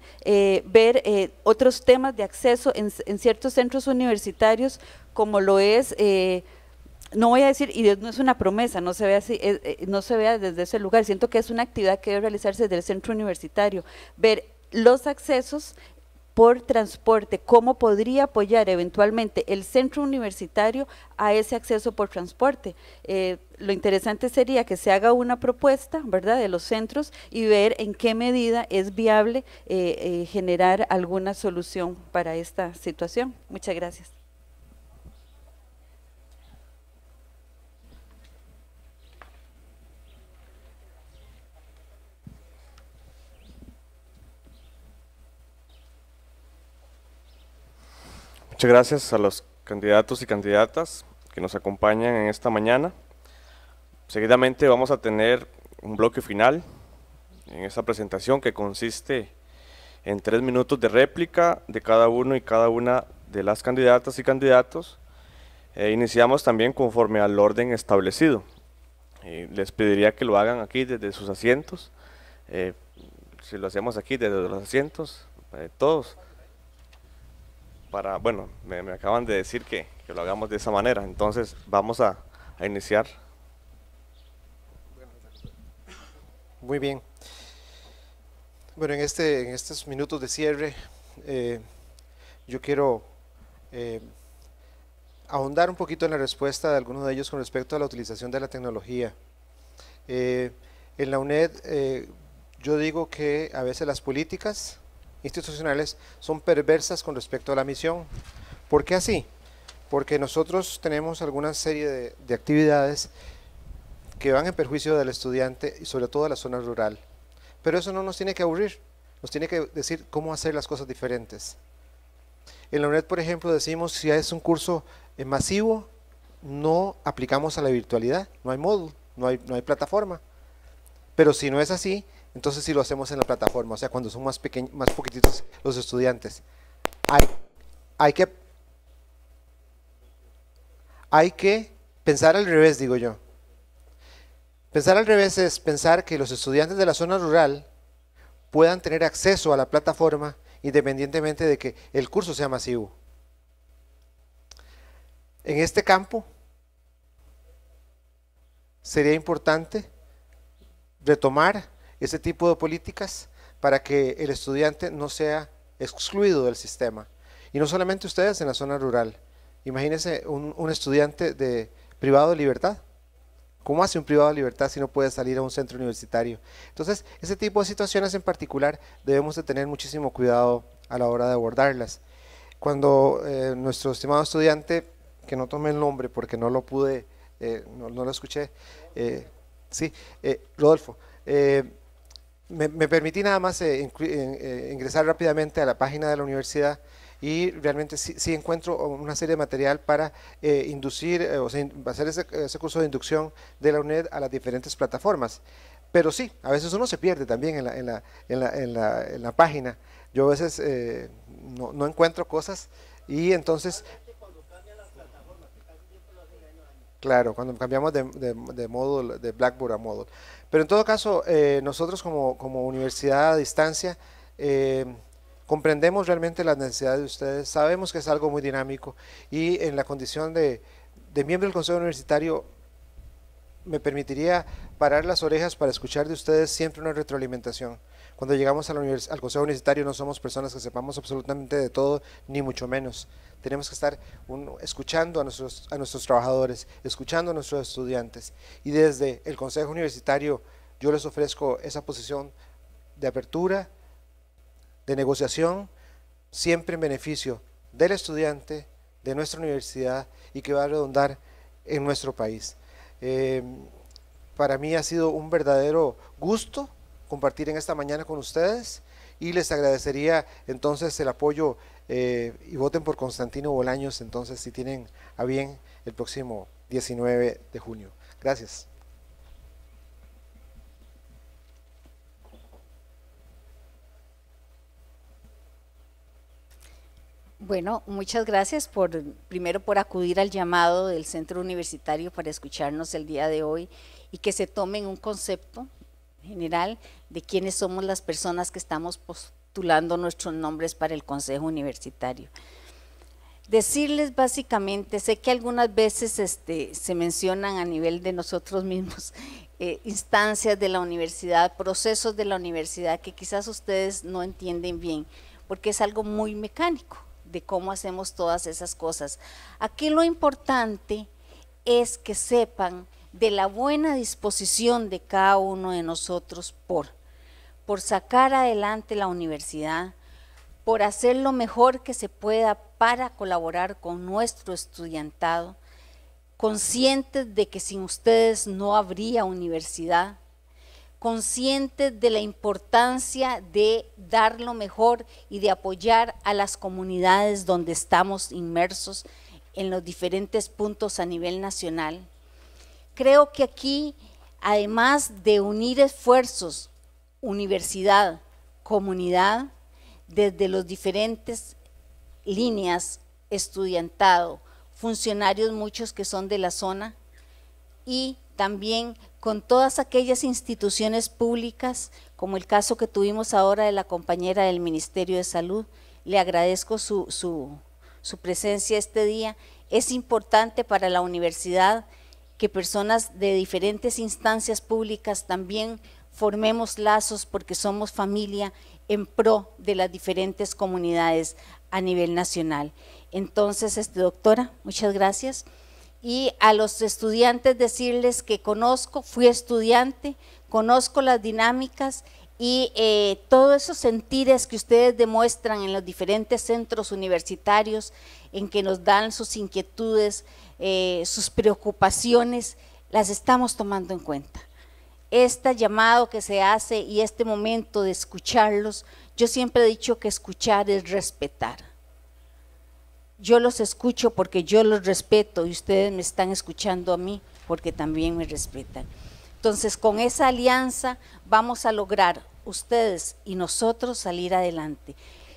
ver otros temas de acceso en en ciertos centros universitarios, como lo es, eh, no voy a decir, y no es una promesa, no se ve así, eh, eh, no se vea desde ese lugar. Siento que es una actividad que debe realizarse desde el centro universitario, ver los accesos por transporte, cómo podría apoyar eventualmente el centro universitario a ese acceso por transporte. Eh, lo interesante sería que se haga una propuesta, ¿verdad?, de los centros y ver en qué medida es viable eh, eh, generar alguna solución para esta situación. Muchas gracias. Muchas gracias a los candidatos y candidatas que nos acompañan en esta mañana. Seguidamente vamos a tener un bloque final en esta presentación que consiste en tres minutos de réplica de cada uno y cada una de las candidatas y candidatos. Eh, iniciamos también conforme al orden establecido. les pediría que lo hagan aquí desde sus asientos. Eh, si lo hacemos aquí desde los asientos, eh, todos para, bueno, me, acaban de decir que, lo hagamos de esa manera, entonces vamos a, iniciar. Muy bien. Bueno, en, este, en estos minutos de cierre, eh, yo quiero eh, ahondar un poquito en la respuesta de algunos de ellos con respecto a la utilización de la tecnología. Eh, en la UNED yo digo que a veces las políticas institucionales son perversas con respecto a la misión. ¿Por qué así? Porque nosotros tenemos alguna serie de, actividades que van en perjuicio del estudiante y sobre todo de la zona rural. Pero eso no nos tiene que aburrir, nos tiene que decir cómo hacer las cosas diferentes. En la UNED, por ejemplo, decimos si es un curso eh, masivo, no aplicamos a la virtualidad, no hay módulo, no hay, no hay plataforma. Pero si no es así, entonces si lo hacemos en la plataforma, o sea, cuando son más pequeños, más poquititos los estudiantes, hay, hay que hay que pensar al revés, digo yo. Pensar al revés es pensar que los estudiantes de la zona rural puedan tener acceso a la plataforma independientemente de que el curso sea masivo. En este campo sería importante retomar ese tipo de políticas para que el estudiante no sea excluido del sistema. Y no solamente ustedes en la zona rural. Imagínense un, estudiante de privado de libertad. ¿Cómo hace un privado de libertad si no puede salir a un centro universitario? Entonces, ese tipo de situaciones en particular debemos de tener muchísimo cuidado a la hora de abordarlas. Cuando eh, nuestro estimado estudiante, que no tomé el nombre porque no lo pude, eh, no, lo escuché, eh, sí, Rodolfo, me, permití nada más eh, eh, eh, ingresar rápidamente a la página de la universidad y realmente sí, encuentro una serie de material para inducir, o sea, hacer ese, ese, curso de inducción de la UNED a las diferentes plataformas. Pero sí, a veces uno se pierde también en la, en la, en la, en la, página. Yo a veces no, no encuentro cosas y entonces Claro, cuando cambiamos de, de, de, módulo, de Blackboard a Moodle. Pero en todo caso, eh, nosotros como, universidad a distancia eh, comprendemos realmente las necesidades de ustedes, sabemos que es algo muy dinámico y en la condición de, de miembro del Consejo Universitario me permitiría parar las orejas para escuchar de ustedes siempre una retroalimentación. Cuando llegamos al Consejo Universitario no somos personas que sepamos absolutamente de todo, ni mucho menos. Tenemos que estar escuchando a nuestros, trabajadores, escuchando a nuestros estudiantes. Y desde el Consejo Universitario yo les ofrezco esa posición de apertura, de negociación, siempre en beneficio del estudiante, de nuestra universidad y que va a redundar en nuestro país. Eh, para mí ha sido un verdadero gusto compartir en esta mañana con ustedes y les agradecería entonces el apoyo eh, y voten por Constantino Bolaños entonces si tienen a bien el próximo 19 de junio. Gracias. Bueno, muchas gracias por primero por acudir al llamado del Centro Universitario para escucharnos el día de hoy y que se tomen un concepto general de quiénes somos las personas que estamos postulando nuestros nombres para el Consejo Universitario. Decirles básicamente, sé que algunas veces este, se mencionan a nivel de nosotros mismos eh, instancias de la universidad, procesos de la universidad que quizás ustedes no entienden bien, porque es algo muy mecánico de cómo hacemos todas esas cosas. Aquí lo importante es que sepan de la buena disposición de cada uno de nosotros por, por sacar adelante la universidad, por hacer lo mejor que se pueda para colaborar con nuestro estudiantado, conscientes de que sin ustedes no habría universidad, conscientes de la importancia de dar lo mejor y de apoyar a las comunidades donde estamos inmersos en los diferentes puntos a nivel nacional Creo que aquí, además de unir esfuerzos, universidad, comunidad, desde los diferentes líneas, estudiantado, funcionarios muchos que son de la zona y también con todas aquellas instituciones públicas, como el caso que tuvimos ahora de la compañera del Ministerio de Salud. Le agradezco su, su presencia este día. Es importante para la universidad que personas de diferentes instancias públicas también formemos lazos porque somos familia en pro de las diferentes comunidades a nivel nacional. Entonces, este, doctora, muchas gracias. Y a los estudiantes decirles que conozco, fui estudiante, conozco las dinámicas y eh, todos esos sentires que ustedes demuestran en los diferentes centros universitarios, en que nos dan sus inquietudes, eh, sus preocupaciones, las estamos tomando en cuenta. Este llamado que se hace y este momento de escucharlos, yo siempre he dicho que escuchar es respetar. Yo los escucho porque yo los respeto y ustedes me están escuchando a mí porque también me respetan. Entonces, con esa alianza vamos a lograr ustedes y nosotros salir adelante.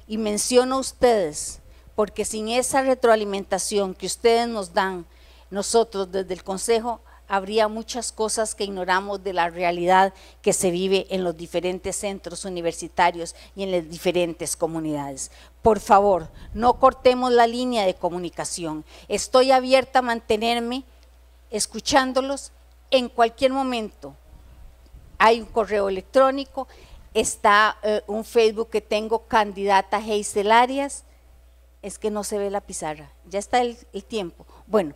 Y menciono a ustedes, porque sin esa retroalimentación que ustedes nos dan nosotros desde el Consejo habría muchas cosas que ignoramos de la realidad que se vive en los diferentes centros universitarios y en las diferentes comunidades. Por favor, no cortemos la línea de comunicación. Estoy abierta a mantenerme escuchándolos en cualquier momento. Hay un correo electrónico, está eh, un Facebook que tengo, candidata Heisel Arias. Es que no se ve la pizarra, ya está el tiempo. Bueno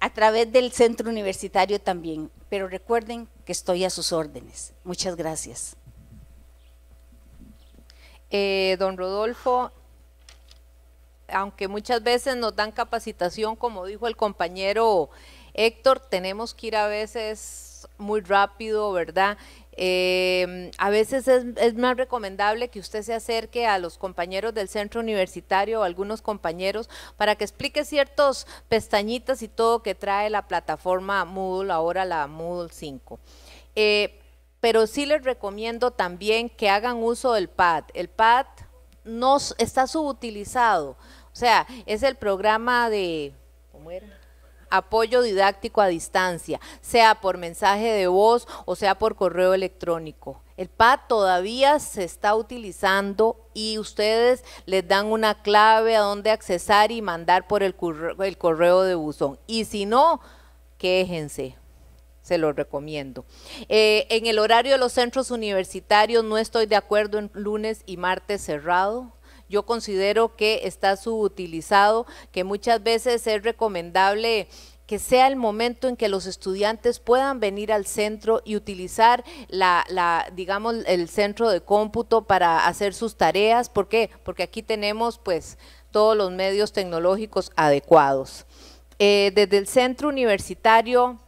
a través del centro universitario también. Pero recuerden que estoy a sus órdenes. Muchas gracias. Eh, don Rodolfo, aunque muchas veces nos dan capacitación, como dijo el compañero Héctor, tenemos que ir a veces muy rápido, ¿verdad? Eh, a veces es, más recomendable que usted se acerque a los compañeros del centro universitario o algunos compañeros para que explique ciertos pestañitas y todo que trae la plataforma Moodle, ahora la Moodle 5. Eh, pero sí les recomiendo también que hagan uso del PAD. El PAD no está subutilizado, o sea, es el programa de... ¿Cómo era? apoyo didáctico a distancia, sea por mensaje de voz o sea por correo electrónico. El PAD todavía se está utilizando y ustedes les dan una clave a dónde accesar y mandar por el correo, el correo de buzón. Y si no, quéjense se lo recomiendo. Eh, en el horario de los centros universitarios no estoy de acuerdo en lunes y martes cerrado yo considero que está subutilizado, que muchas veces es recomendable que sea el momento en que los estudiantes puedan venir al centro y utilizar la, digamos el centro de cómputo para hacer sus tareas. ¿Por qué? Porque aquí tenemos pues todos los medios tecnológicos adecuados. Eh, desde el centro universitario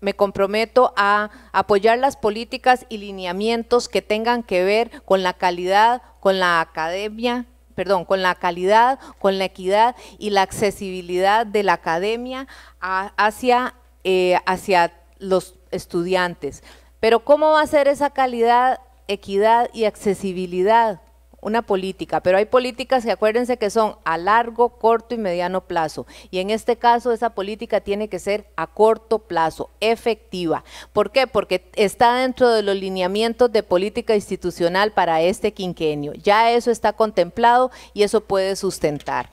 me comprometo a apoyar las políticas y lineamientos que tengan que ver con la calidad, con la academia, perdón, con la calidad, con la equidad y la accesibilidad de la academia hacia, eh, hacia los estudiantes. Pero ¿cómo va a ser esa calidad, equidad y accesibilidad? una política, pero hay políticas que acuérdense que son a largo, corto y mediano plazo. Y en este caso esa política tiene que ser a corto plazo, efectiva. ¿Por qué? Porque está dentro de los lineamientos de política institucional para este quinquenio. Ya eso está contemplado y eso puede sustentar.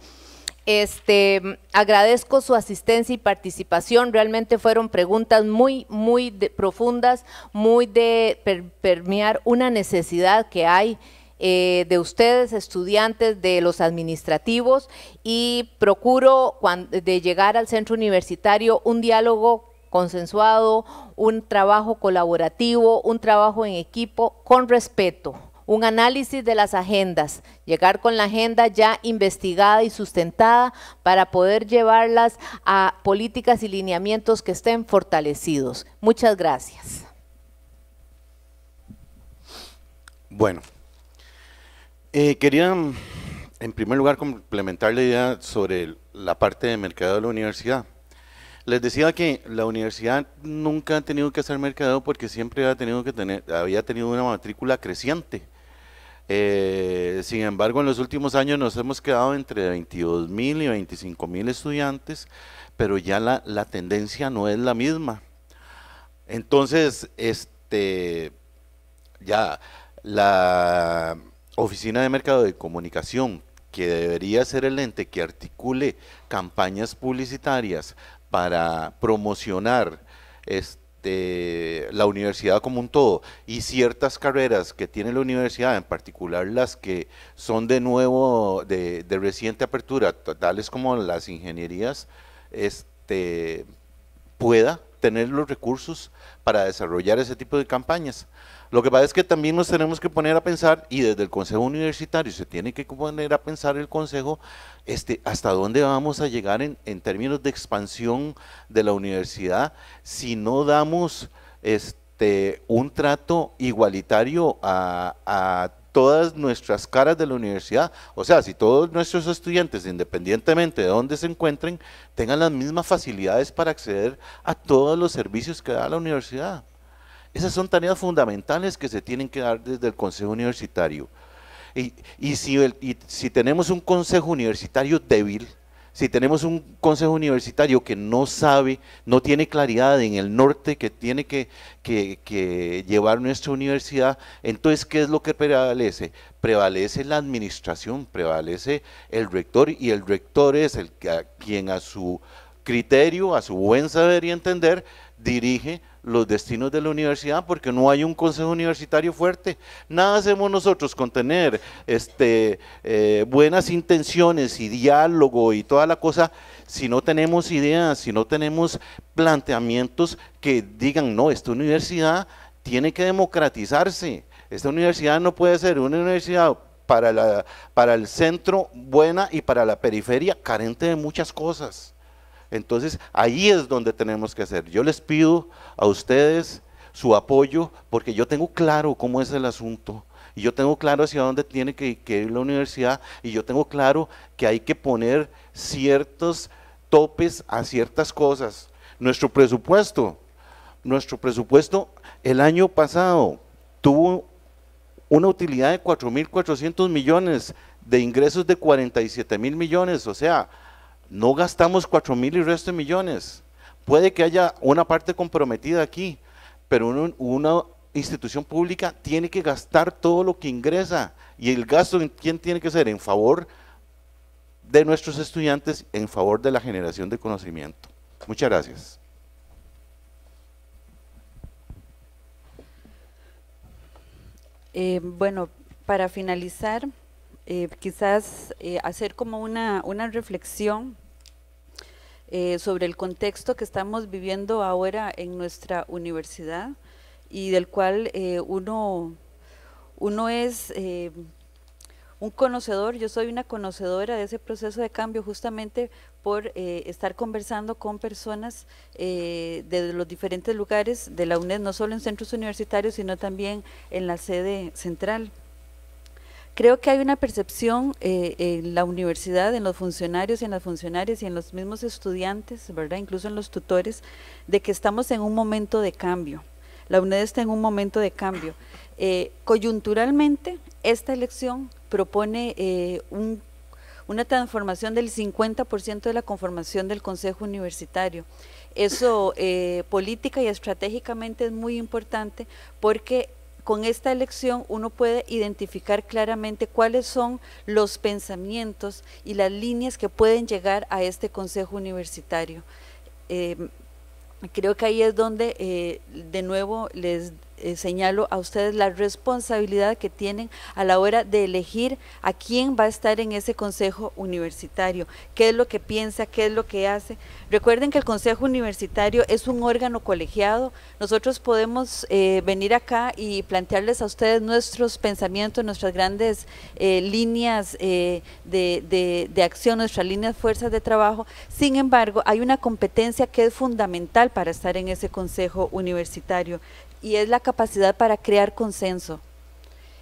Este, agradezco su asistencia y participación. Realmente fueron preguntas muy, muy profundas, muy de permear una necesidad que hay eh, de ustedes, estudiantes, de los administrativos y procuro de llegar al centro universitario un diálogo consensuado, un trabajo colaborativo, un trabajo en equipo con respeto un análisis de las agendas, llegar con la agenda ya investigada y sustentada para poder llevarlas a políticas y lineamientos que estén fortalecidos. Muchas gracias. Bueno, eh, quería, en primer lugar, complementar la idea sobre la parte de mercado de la universidad. Les decía que la universidad nunca ha tenido que hacer mercado porque siempre ha tenido que tener, había tenido una matrícula creciente. Eh, sin embargo, en los últimos años nos hemos quedado entre 22 mil y 25 mil estudiantes, pero ya la, la, tendencia no es la misma. Entonces, este, ya la Oficina de Mercado de Comunicación, que debería ser el ente que articule campañas publicitarias para promocionar este, la universidad como un todo y ciertas carreras que tiene la universidad, en particular las que son de nuevo, de, reciente apertura, tales como las ingenierías, este, pueda tener los recursos para desarrollar ese tipo de campañas. Lo que pasa es que también nos tenemos que poner a pensar, y desde el Consejo Universitario se tiene que poner a pensar el Consejo, este, hasta dónde vamos a llegar en, términos de expansión de la universidad si no damos este, un trato igualitario a, a todas nuestras caras de la universidad. O sea, si todos nuestros estudiantes, independientemente de dónde se encuentren, tengan las mismas facilidades para acceder a todos los servicios que da la universidad. Esas son tareas fundamentales que se tienen que dar desde el Consejo Universitario. Y, si, y si tenemos un Consejo Universitario débil, si tenemos un consejo universitario que no sabe, no tiene claridad en el norte que tiene que, llevar nuestra universidad, entonces, ¿qué es lo que prevalece? Prevalece la administración, prevalece el rector y el rector es el, quien a su criterio, a su buen saber y entender, dirige los destinos de la universidad porque no hay un consejo universitario fuerte. Nada hacemos nosotros con tener este, eh, buenas intenciones y diálogo y toda la cosa si no tenemos ideas, si no tenemos planteamientos que digan, no, esta universidad tiene que democratizarse, esta universidad no puede ser una universidad para, la, para el centro buena y para la periferia carente de muchas cosas. Entonces, ahí es donde tenemos que hacer. Yo les pido a ustedes su apoyo porque yo tengo claro cómo es el asunto y yo tengo claro hacia dónde tiene que, ir la universidad y yo tengo claro que hay que poner ciertos topes a ciertas cosas. Nuestro presupuesto, nuestro presupuesto el año pasado tuvo una utilidad de 4.400 millones, de ingresos de 47 mil millones, o sea, no gastamos cuatro mil y resto de millones. Puede que haya una parte comprometida aquí, pero una institución pública tiene que gastar todo lo que ingresa. Y el gasto, ¿quién tiene que ser? En favor de nuestros estudiantes, en favor de la generación de conocimiento. Muchas gracias. Eh, bueno, para finalizar, eh, quizás eh, hacer como una reflexión eh, sobre el contexto que estamos viviendo ahora en nuestra universidad y del cual eh, uno, uno es eh, un conocedor, yo soy una conocedora de ese proceso de cambio justamente por estar conversando con personas de los diferentes lugares de la UNED, no solo en centros universitarios, sino también en la sede central. Creo que hay una percepción eh, en la universidad, en los funcionarios y en las funcionarias y en los mismos estudiantes, ¿verdad? Incluso en los tutores, de que estamos en un momento de cambio. La UNED está en un momento de cambio. Eh, coyunturalmente, esta elección propone eh, una transformación del 50% de la conformación del Consejo Universitario. Eso política y estratégicamente es muy importante porque con esta elección uno puede identificar claramente cuáles son los pensamientos y las líneas que pueden llegar a este Consejo Universitario. Eh, creo que ahí es donde eh, de nuevo les eh, señalo a ustedes la responsabilidad que tienen a la hora de elegir a quién va a estar en ese consejo universitario, qué es lo que piensa, qué es lo que hace. Recuerden que el consejo universitario es un órgano colegiado. Nosotros podemos eh, venir acá y plantearles a ustedes nuestros pensamientos, nuestras grandes eh, líneas de, de, de acción, nuestras líneas fuerzas de trabajo. Sin embargo, hay una competencia que es fundamental para estar en ese consejo universitario y es la capacidad para crear consenso.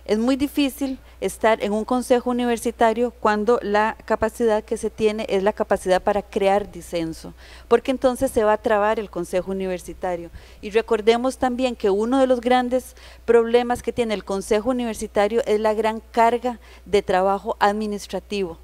Es muy difícil estar en un consejo universitario cuando la capacidad que se tiene es la capacidad para crear disenso, porque entonces se va a trabar el consejo universitario. Y recordemos también que uno de los grandes problemas que tiene el consejo universitario es la gran carga de trabajo administrativo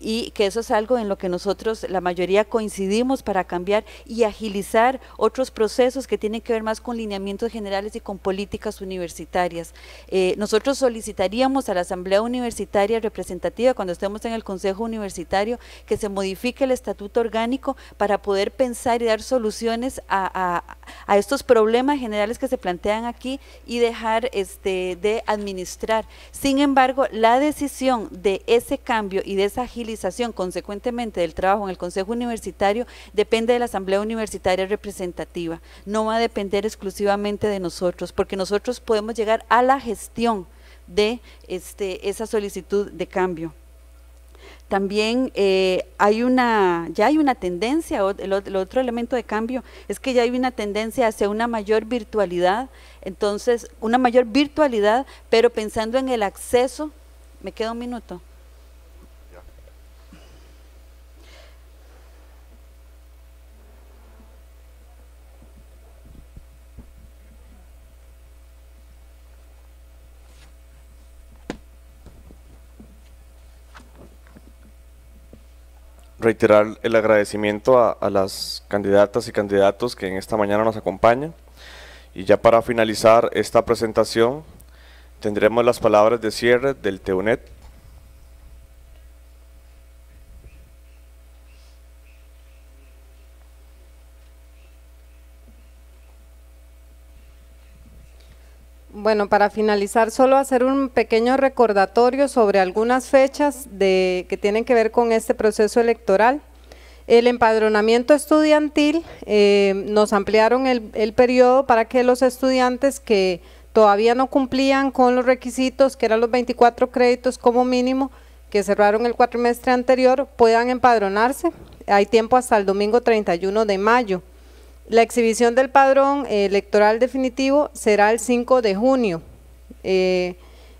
y que eso es algo en lo que nosotros, la mayoría, coincidimos para cambiar y agilizar otros procesos que tienen que ver más con lineamientos generales y con políticas universitarias. Eh, nosotros solicitaríamos a la Asamblea Universitaria Representativa, cuando estemos en el Consejo Universitario, que se modifique el Estatuto Orgánico para poder pensar y dar soluciones a, estos problemas generales que se plantean aquí y dejar este, de administrar. Sin embargo, la decisión de ese cambio y de esa consecuentemente del trabajo en el Consejo Universitario depende de la Asamblea Universitaria Representativa, no va a depender exclusivamente de nosotros, porque nosotros podemos llegar a la gestión de este, esa solicitud de cambio. También eh, hay una, ya hay una tendencia, el otro elemento de cambio es que ya hay una tendencia hacia una mayor virtualidad, entonces una mayor virtualidad, pero pensando en el acceso, me quedo un minuto, reiterar el agradecimiento a, las candidatas y candidatos que en esta mañana nos acompañan. Y ya para finalizar esta presentación, tendremos las palabras de cierre del TEUNET, Bueno, para finalizar, solo hacer un pequeño recordatorio sobre algunas fechas de, que tienen que ver con este proceso electoral. El empadronamiento estudiantil, eh, nos ampliaron el, el periodo para que los estudiantes que todavía no cumplían con los requisitos, que eran los 24 créditos como mínimo, que cerraron el cuatrimestre anterior, puedan empadronarse. Hay tiempo hasta el domingo 31 de mayo. La exhibición del padrón electoral definitivo será el 5 de junio. Eh,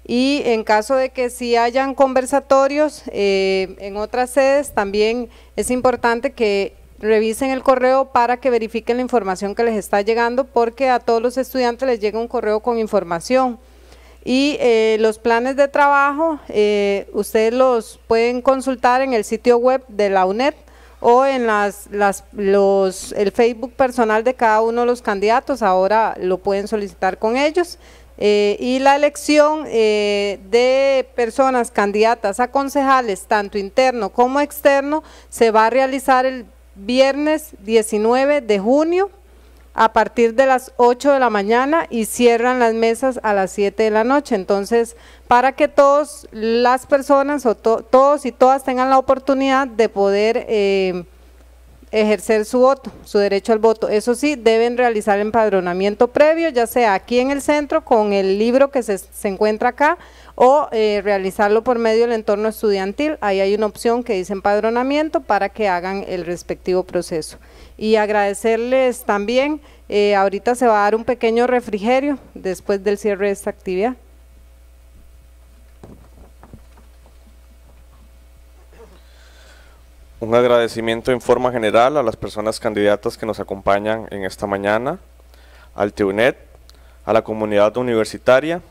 y en caso de que si hayan conversatorios eh, en otras sedes, también es importante que revisen el correo para que verifiquen la información que les está llegando, porque a todos los estudiantes les llega un correo con información. Y eh, los planes de trabajo, ustedes los pueden consultar en el sitio web de la UNED o en las, el Facebook personal de cada uno de los candidatos, ahora lo pueden solicitar con ellos. Eh, y la elección eh, de personas candidatas a concejales, tanto interno como externo, se va a realizar el viernes 19 de junio a partir de las 8 de la mañana y cierran las mesas a las 7 de la noche. Entonces, para que todas las personas o todos y todas tengan la oportunidad de poder eh, ejercer su voto, su derecho al voto. Eso sí, deben realizar empadronamiento previo, ya sea aquí en el centro con el libro que se, se encuentra acá o eh, realizarlo por medio del entorno estudiantil. Ahí hay una opción que dice empadronamiento para que hagan el respectivo proceso. Y agradecerles también, eh, ahorita se va a dar un pequeño refrigerio después del cierre de esta actividad. Un agradecimiento en forma general a las personas candidatas que nos acompañan en esta mañana, al TUNET, e a la comunidad universitaria,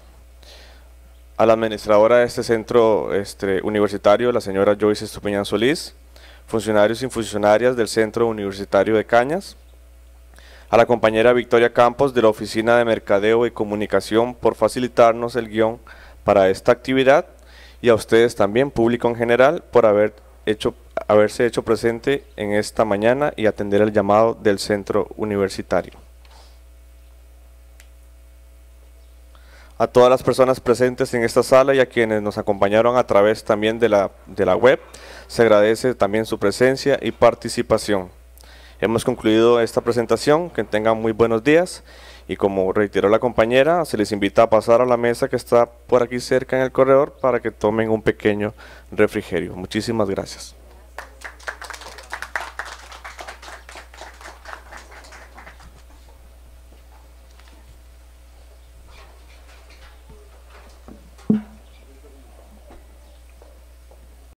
a la administradora de este centro este, universitario, la señora Joyce Estupiñán Solís, funcionarios y funcionarias del Centro Universitario de Cañas, a la compañera Victoria Campos de la Oficina de Mercadeo y Comunicación por facilitarnos el guión para esta actividad y a ustedes también, público en general, por haber hecho, haberse hecho presente en esta mañana y atender el llamado del centro universitario. a todas las personas presentes en esta sala y a quienes nos acompañaron a través también de la, de la web. Se agradece también su presencia y participación. Hemos concluido esta presentación, que tengan muy buenos días y como reiteró la compañera, se les invita a pasar a la mesa que está por aquí cerca en el corredor para que tomen un pequeño refrigerio. Muchísimas gracias.